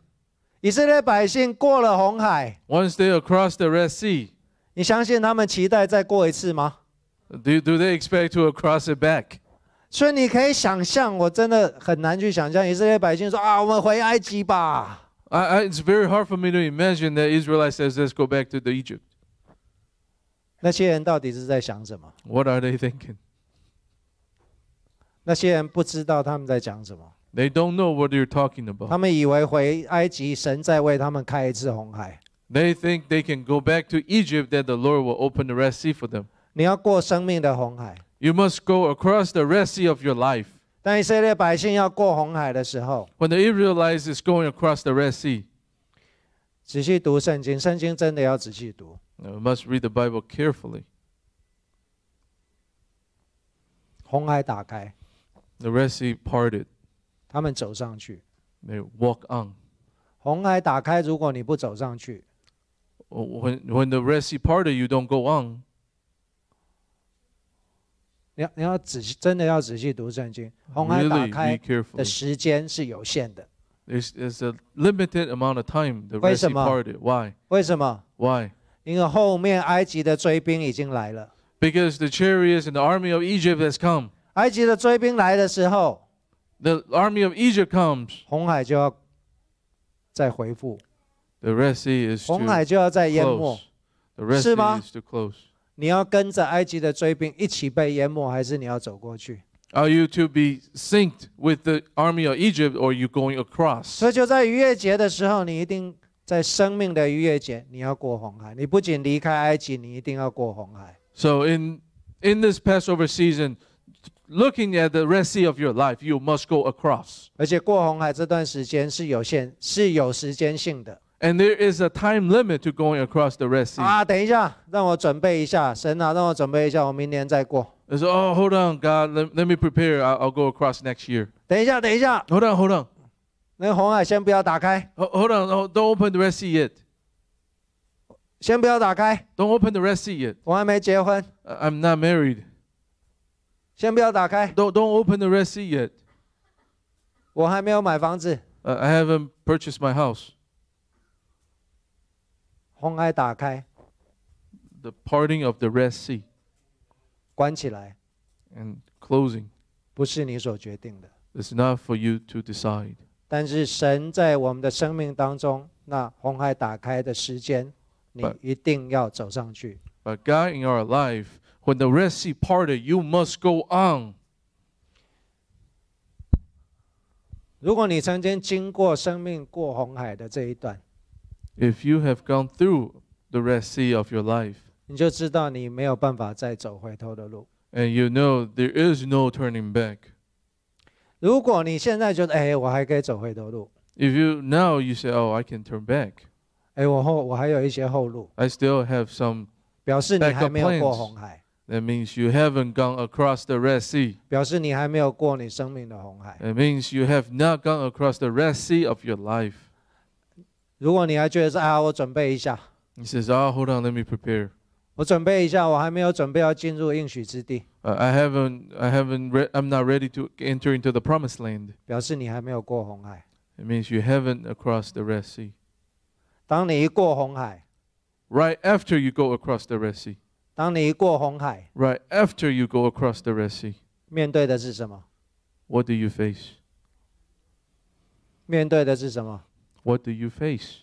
以色列百姓过了红海，Once they across the Red Sea，你相信他们期待再过一次吗？Do do they expect to cross it back？所以你可以想象，我真的很难去想象以色列百姓说啊，我们回埃及吧。I, I it's very hard for me to imagine that Israelites says let's go back to the Egypt。那些人到底是在想什么？What are they thinking？那些人不知道他们在讲什么。they don't know what you're talking about. 他们以为回埃及，神在为他们开一次红海。They think they can go back to Egypt that the Lord will open the Red Sea for them. 你要过生命的红海。You must go across the Red Sea of your life. 当以色列百姓要过红海的时候，When the Israelites is going across the Red Sea，仔细读圣经，圣经真的要仔细读。You must read the Bible carefully. 红海打开。The Red Sea parted. 他们走上去。没有 walk on。红海打开，如果你不走上去。When when the Red Sea parted, you don't go on。你要你要仔细，真的要仔细读圣经。红海打开的时间是有限的。i t s i t s a limited amount of time the Red Sea parted. Why? 为什么 Why? 因为后面埃及的追兵已经来了。Because the chariots and the army of Egypt has come. 埃及的追兵来的时候。The army of Egypt comes. 红海就要再回复。The Red Sea is 红海就要再淹没，The Red 是 Sea is too close. 你要跟着埃及的追兵一起被淹没，还是你要走过去？Are you to be synced with the army of Egypt or are you going across? 所以就在逾越节的时候，你一定在生命的逾越节，你要过红海。你不仅离开埃及，你一定要过红海。So in in this Passover season, looking at the Red Sea of your life, you must go across. 而且过红海这段时间是有限，是有时间性的。And there is a time limit to going across the Red Sea. 啊，等一下，让我准备一下，神啊，让我准备一下，我明年再过。I said, "Oh, hold on, God, let, let me prepare. I'll, I'll go across next year." 等一下，等一下，Hold on, hold on, 那红海先不要打开，Ho- on. Oh, don't open the Red Sea yet. 先不要打开，Don't open the Red Sea yet. 我还没结婚 i I'm not married. 先不要打开。Don't don't open the Red Sea yet. I haven't purchased my house. 红海打开。The parting of the Red Sea. 关起来。And closing. 不是你所决定的。It's not for you to decide. But God in our life when the Red Sea parted, you must go on. 如果你曾经经过生命过红海的这一段，If you have gone through the Red Sea of your life, you know there is no turning back, If you now you say, "Oh, I can turn back," I still have some plans that means you haven't gone across the Red Sea. 表示你还没有过你生命的红海。It means you have not gone across the Red Sea of your life. 如果你还觉得是啊，我准备一下。He says, "Ah, hold on, let me prepare." 我准备一下，我还没有准备要进入应许之地。Uh, I haven't, I haven't, re- I'm not ready to enter into the promised land. 表示你还没有过红海。It means you haven't across the Red Sea. 当你一过红海，Right after you go across the Red Sea, 当你过红海，right after you go across the Red Sea，面对的是什么？What do you face？面对的是什么？What do you face？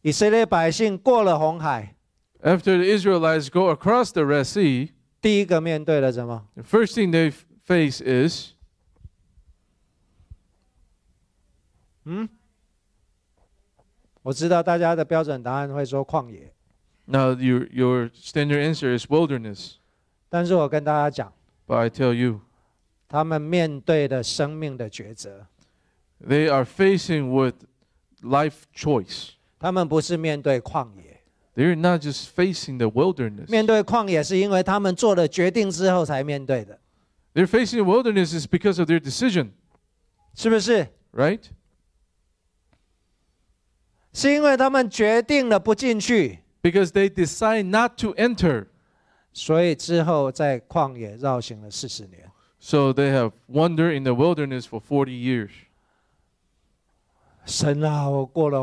以色列百姓过了红海，after the Israelites go across the Red Sea，第一个面对了什么？The first thing they face is，嗯，我知道大家的标准答案会说旷野。now your your standard answer is wilderness. 但是我跟大家讲，But I tell you，他们面对的生命的抉择，They are facing with life choice。他们不是面对旷野。They're not just facing the wilderness。面对旷野是因为他们做了决定之后才面对的。They're facing the wilderness is because of their decision。是不是？Right？是因为他们决定了不进去。because they decide not to enter. so they have wandered in the wilderness for 40 years. God,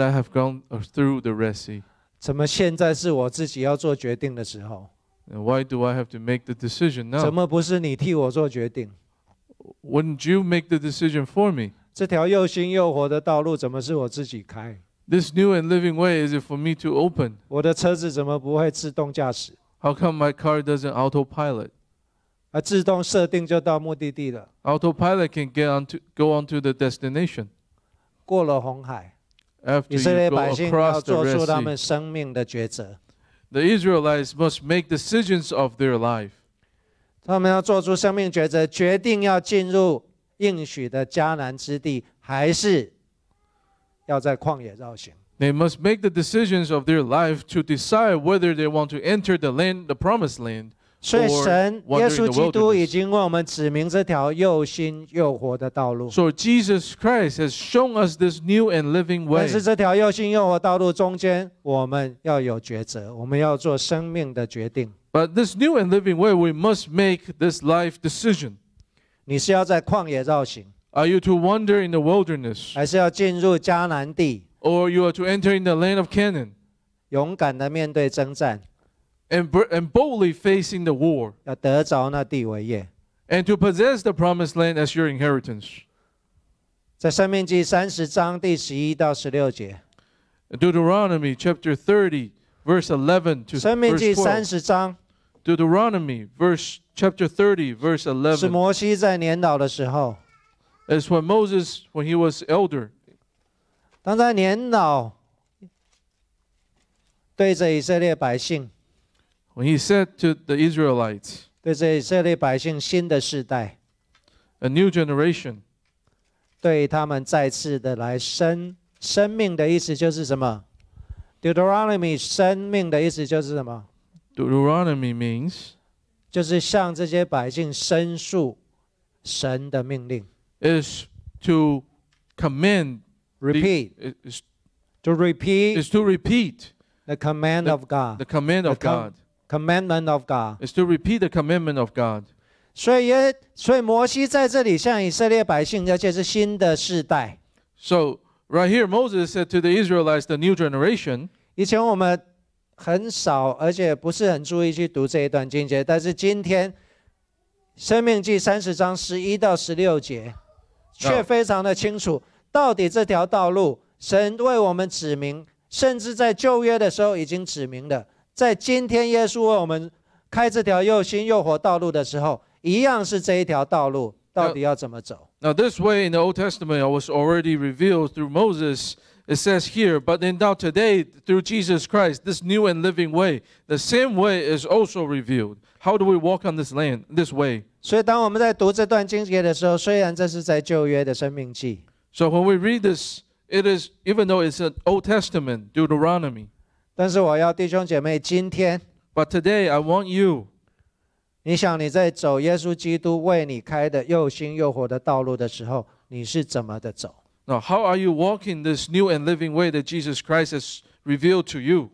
I have gone through the Red Sea. 怎么现在是我自己要做决定的时候？And why do I have to make the decision 怎 now? would not you make the decision for me? 这条又新又活的道路怎么是我自己开？this new and living way is it for me to open? How come my car doesn't autopilot? 啊，自动设定就到目的地了，Autopilot can get onto go onto the destination 过了红海，after 以色 you go across the Red Sea. the Israelites must make decisions of their life. life. 要在旷野绕行。They must make the decisions of their life to decide whether they want to enter the land, the promised land. 所以神耶稣基督已经为我们指明这条又新又活的道路。So Jesus Christ has shown us this new and living way. 但是这条又新又活道路中间，我们要有抉择，我们要做生命的决定。But this new and living way, we must make this life decision. 你是要在旷野绕行。are you to wander in the wilderness? or you are to enter in the land of Canaan? 勇敢的面对征战，And, and boldly facing the war, and to possess the promised land as your inheritance. chapter 30, verse eleven to 三 Deuteronomy verse chapter 30, verse eleven is when Moses, when he was elder, elder，当他年老，对着以色列百姓，when he said to the Israelites，对着以色列百姓新的世代，a new generation，对他们再次的来生生命的意思就是什么？Deuteronomy 生命的意思就是什么？Deuteronomy means 就是向这些百姓申诉神的命令。is to commend. Repeat. The, is, to repeat. Is to repeat. The command the, of God. The command of com God. Commandment of God. Is to repeat the commandment of God. 所以耶，所以摩西在这里向以色列百姓，而且是新的世代。So right here, Moses said to the Israelites, the new generation. 以前我们很少，而且不是很注意去读这一段经节，但是今天，《生命记》三十章十一到十六节。却非常的清楚，到底这条道路，神为我们指明，甚至在旧约的时候已经指明了，在今天耶稣为我们开这条又新又活道路的时候，一样是这一条道路，到底要怎么走？Now this way in the Old Testament was already revealed through Moses. It says here, but then now today through Jesus Christ, this new and living way, the same way is also revealed. How do we walk on this land this way? So when we read this, it is even though it's an Old Testament Deuteronomy, but today I want you 你想你在走耶稣基督为你开的又新又活的道路的时候，你是怎么的走？now how are you walking this new and living way that Jesus Christ has revealed to you?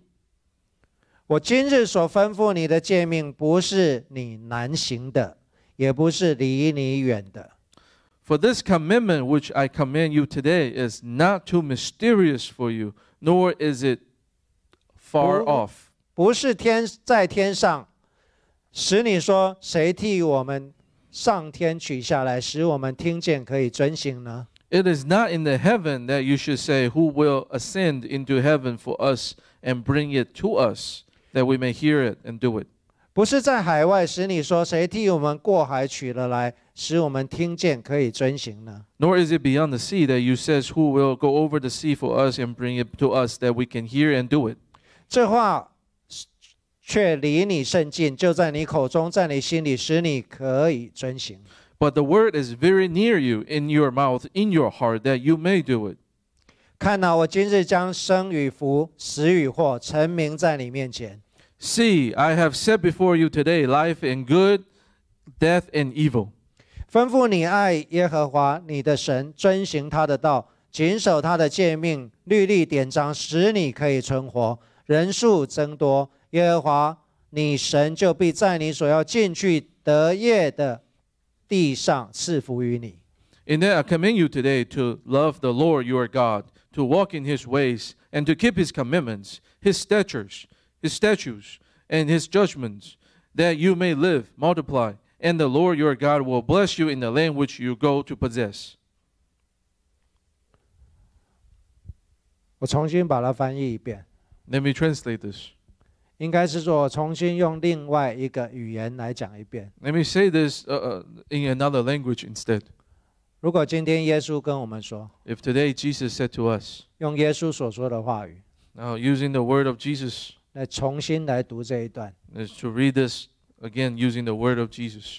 我今日所吩咐你的诫命，不是你难行的，也不是离你远的。For this commitment which I command you today is not too mysterious for you, nor is it far off. 不是天在天上，使你说谁替我们上天取下来，使我们听见可以遵行呢？It is not in the heaven that you should say, Who will ascend into heaven for us and bring it to us? that we may hear it and do it. 不是在海外使你说谁替我们过海取了来，使我们听见可以遵行呢？Nor is it beyond the sea that you says who will go over the sea for us and bring it to us that we can hear and do it. 这话却离你甚近，就在你口中，在你心里，使你可以遵行。But the word is very near you, in your mouth, in your heart, that you may do it. 看哪、啊，我今日将生与福、死与祸陈明在你面前。See, I have set before you today life and good, death and evil. 吩咐你爱耶和华你的神，遵行他的道，谨守他的诫命、律例、典章，使你可以存活，人数增多。耶和华你神就必在你所要进去得业的地上赐福于你。In then I command you today to love the Lord your God to walk in his ways and to keep his commandments, his statutes, his statutes, and his judgments, that you may live, multiply, and the Lord your God will bless you in the land which you go to possess. 我重新把它翻译一遍，Let me translate this. 应该是说我重新用另外一个语言来讲一遍。Let me say this uh, uh, in another language instead. 如果今天耶稣跟我们说，If today Jesus said to us，用耶稣所说的话语，Now using the word of Jesus，来重新来读这一段，is to read this again using the word of Jesus。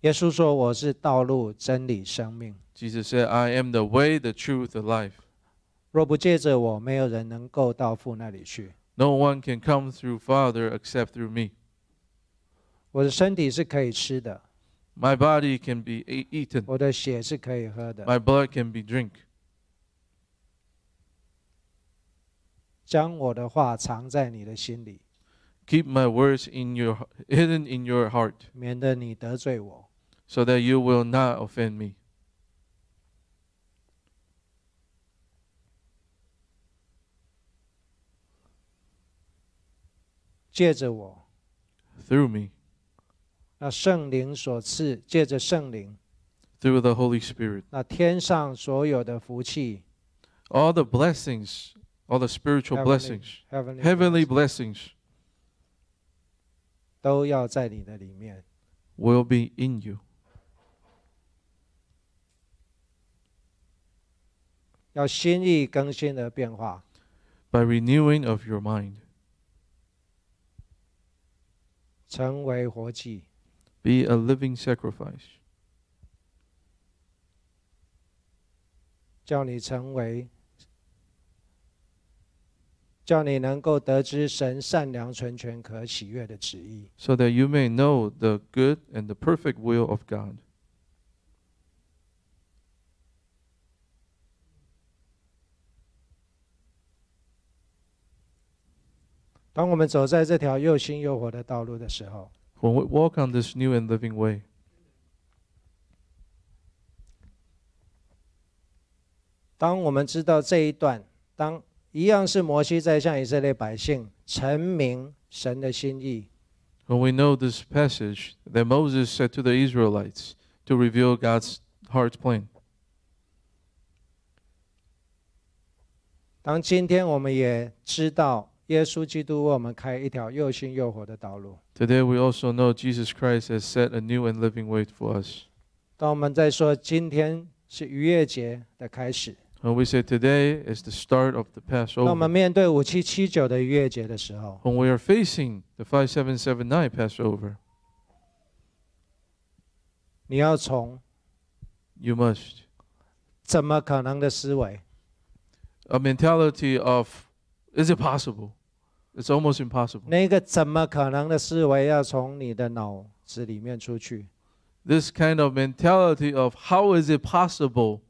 耶稣说：“我是道路、真理、生命。”Jesus said, "I am the way, the truth, the life." 若不借着我，没有人能够到父那里去。No one can come through Father except through me. 我的身体是可以吃的。my body can be eaten. My blood can be drink. Keep my words in your hidden in your heart. So that you will not offend me. Through me. 那圣灵所赐，借着圣灵。Through the Holy Spirit。那天上所有的福气。All the blessings, all the spiritual blessings, heavenly, heavenly blessings，都要在你的里面。Will be in you。要心意更新的变化。By renewing of your mind，成为活祭。Be a living sacrifice，叫你成为，叫你能够得知神善良、纯全、可喜悦的旨意。So that you may know the good and the perfect will of God。当我们走在这条又新又活的道路的时候。when we walk on this new and living way. When we know this passage that Moses said to the Israelites to reveal God's heart's plan. 当今天我们也知道耶稣基督为我们开一条又新又活的道路。Today we also know Jesus Christ has set a new and living way for us. 当我们在说今天是逾越节的开始，When we say today is the start of the Passover, when we are facing the 5779 Passover, you must. 怎么可能的思维，A mentality of, is it possible? It's impossible. almost 那个怎么可能的思维要从你的脑子里面出去？This kind of mentality of how is it possible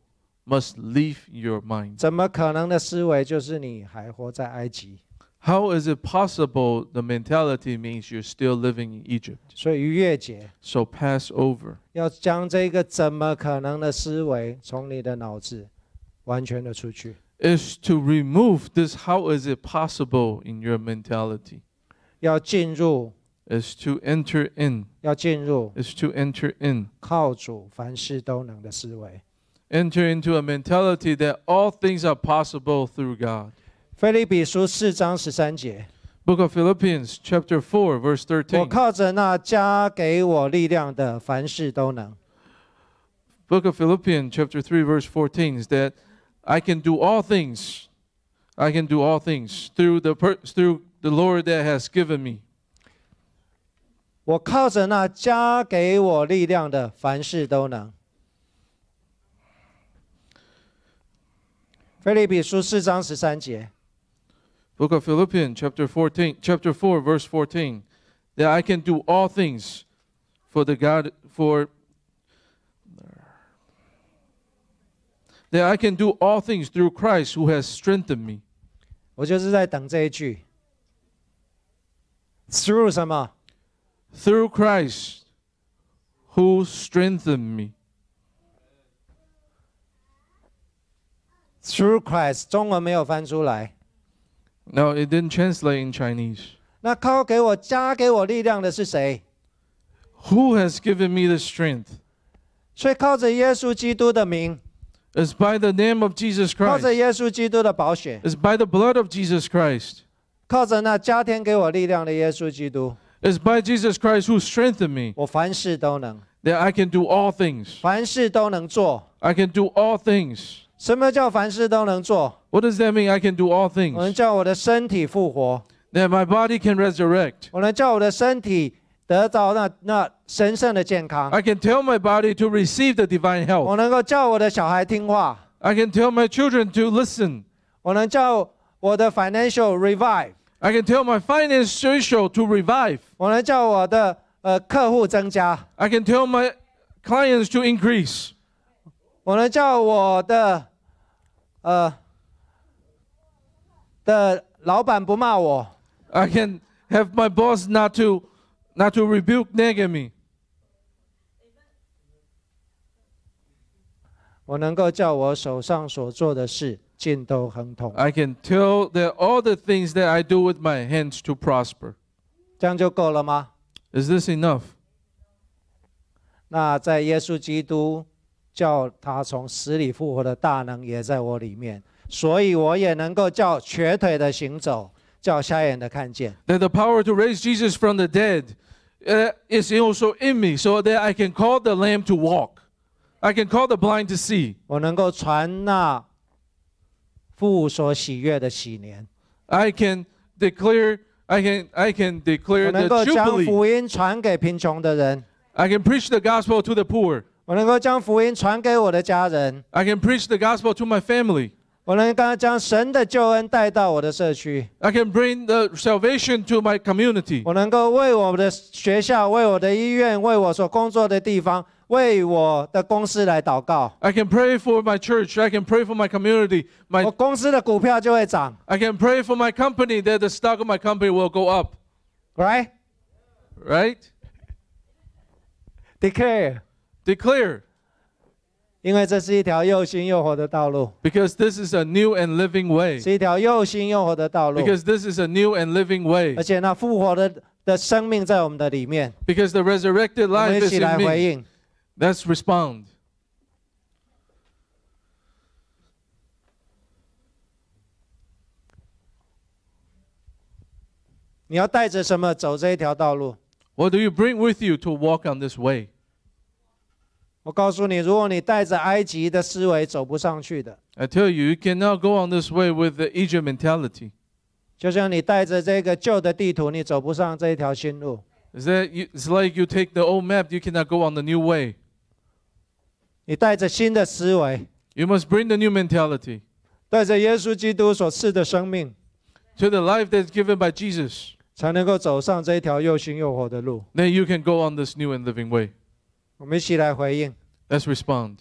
must leave your mind。怎么可能的思维就是你还活在埃及？How is it possible? The mentality means you're still living in Egypt。所以逾越节，so Passover，要将这个怎么可能的思维从你的脑子完全的出去。is to remove this how is it possible in your mentality. is to enter in. 要进入 is to enter in. Enter into a mentality that all things are possible through God. Book of Philippians chapter four verse thirteen. 我靠着那加给我力量的，凡事都能。Book of Philippians chapter three verse fourteen is that. I can do all things. I can do all things through the through the Lord that has given me. 我靠着那加给我力量的，凡事都能。菲利比书四章十三节。Book of Philippians chapter fourteen, chapter four, verse fourteen, that I can do all things for the God for that I can do all things through Christ who has strengthened me。我就是在等这一句。Through 什么？Through Christ who strengthened me。Through Christ 中文没有翻出来。No, it didn't translate in Chinese. 那靠给我加给我力量的是谁？Who has given me the strength？所以靠着耶稣基督的名。it's by the name of Jesus Christ。靠着耶稣基督的宝血。It's by the blood of Jesus Christ。靠着那加添给我力量的耶稣基督。It's by Jesus Christ who strengthened me。我凡事都能。That I can do all things。凡事都能做。I can do all things。什么叫凡事都能做？What does that mean? I can do all things。我能叫我的身体复活。That my body can resurrect。我能叫我的身体。得到那那神圣的健康。I can tell my body to receive the divine 我 health. I can tell my children to listen. 我能叫我的 financial revive，I can tell my financial to revive. I can tell my clients to increase. I can have my boss not to not to rebuke Negami. 我能够叫我手上所做的事尽都亨通，I can tell that all the things that I do with my hands to prosper. Is this enough? 那在耶稣基督叫他从死里复活的大能也在我里面，所以我也能够叫瘸腿的行走，叫瞎眼的看见。That the power to raise Jesus from the dead uh, is also in me, so that I can call the lame to walk. I can call the blind to see. can declare, I can, I can 我 declare the 够将 can preach the gospel to the poor. can preach the gospel to my family. I can bring the salvation to my community. I can pray for my church. I can pray for my community. My 公司的股票就会涨 I can pray for my company that the stock of my company will go up. Right? Right? Declare, declare. 因为这是一条又新又活的道路。Because this is a new and living way. Because this is a new and living way. 而且那复活的的生命在我们的里面。Because the resurrected life is in me. 我们一起来回应。Let's respond. What do you bring with you to walk on this way? 我告诉你，如果你带着埃及的思维，走不上去的。I tell you, you cannot go on this way with the Egypt mentality。就像你带着这个旧的地图，你走不上这一条新路。Is that it's like you take the old map, you cannot go on the new way。你带着新的思维。You must bring the new mentality。带着耶稣基督所赐的生命。To the life that's given by Jesus。才能够走上这一条又新又活的路。Then you can go on this new and living way。我们一起来回应。Let's respond.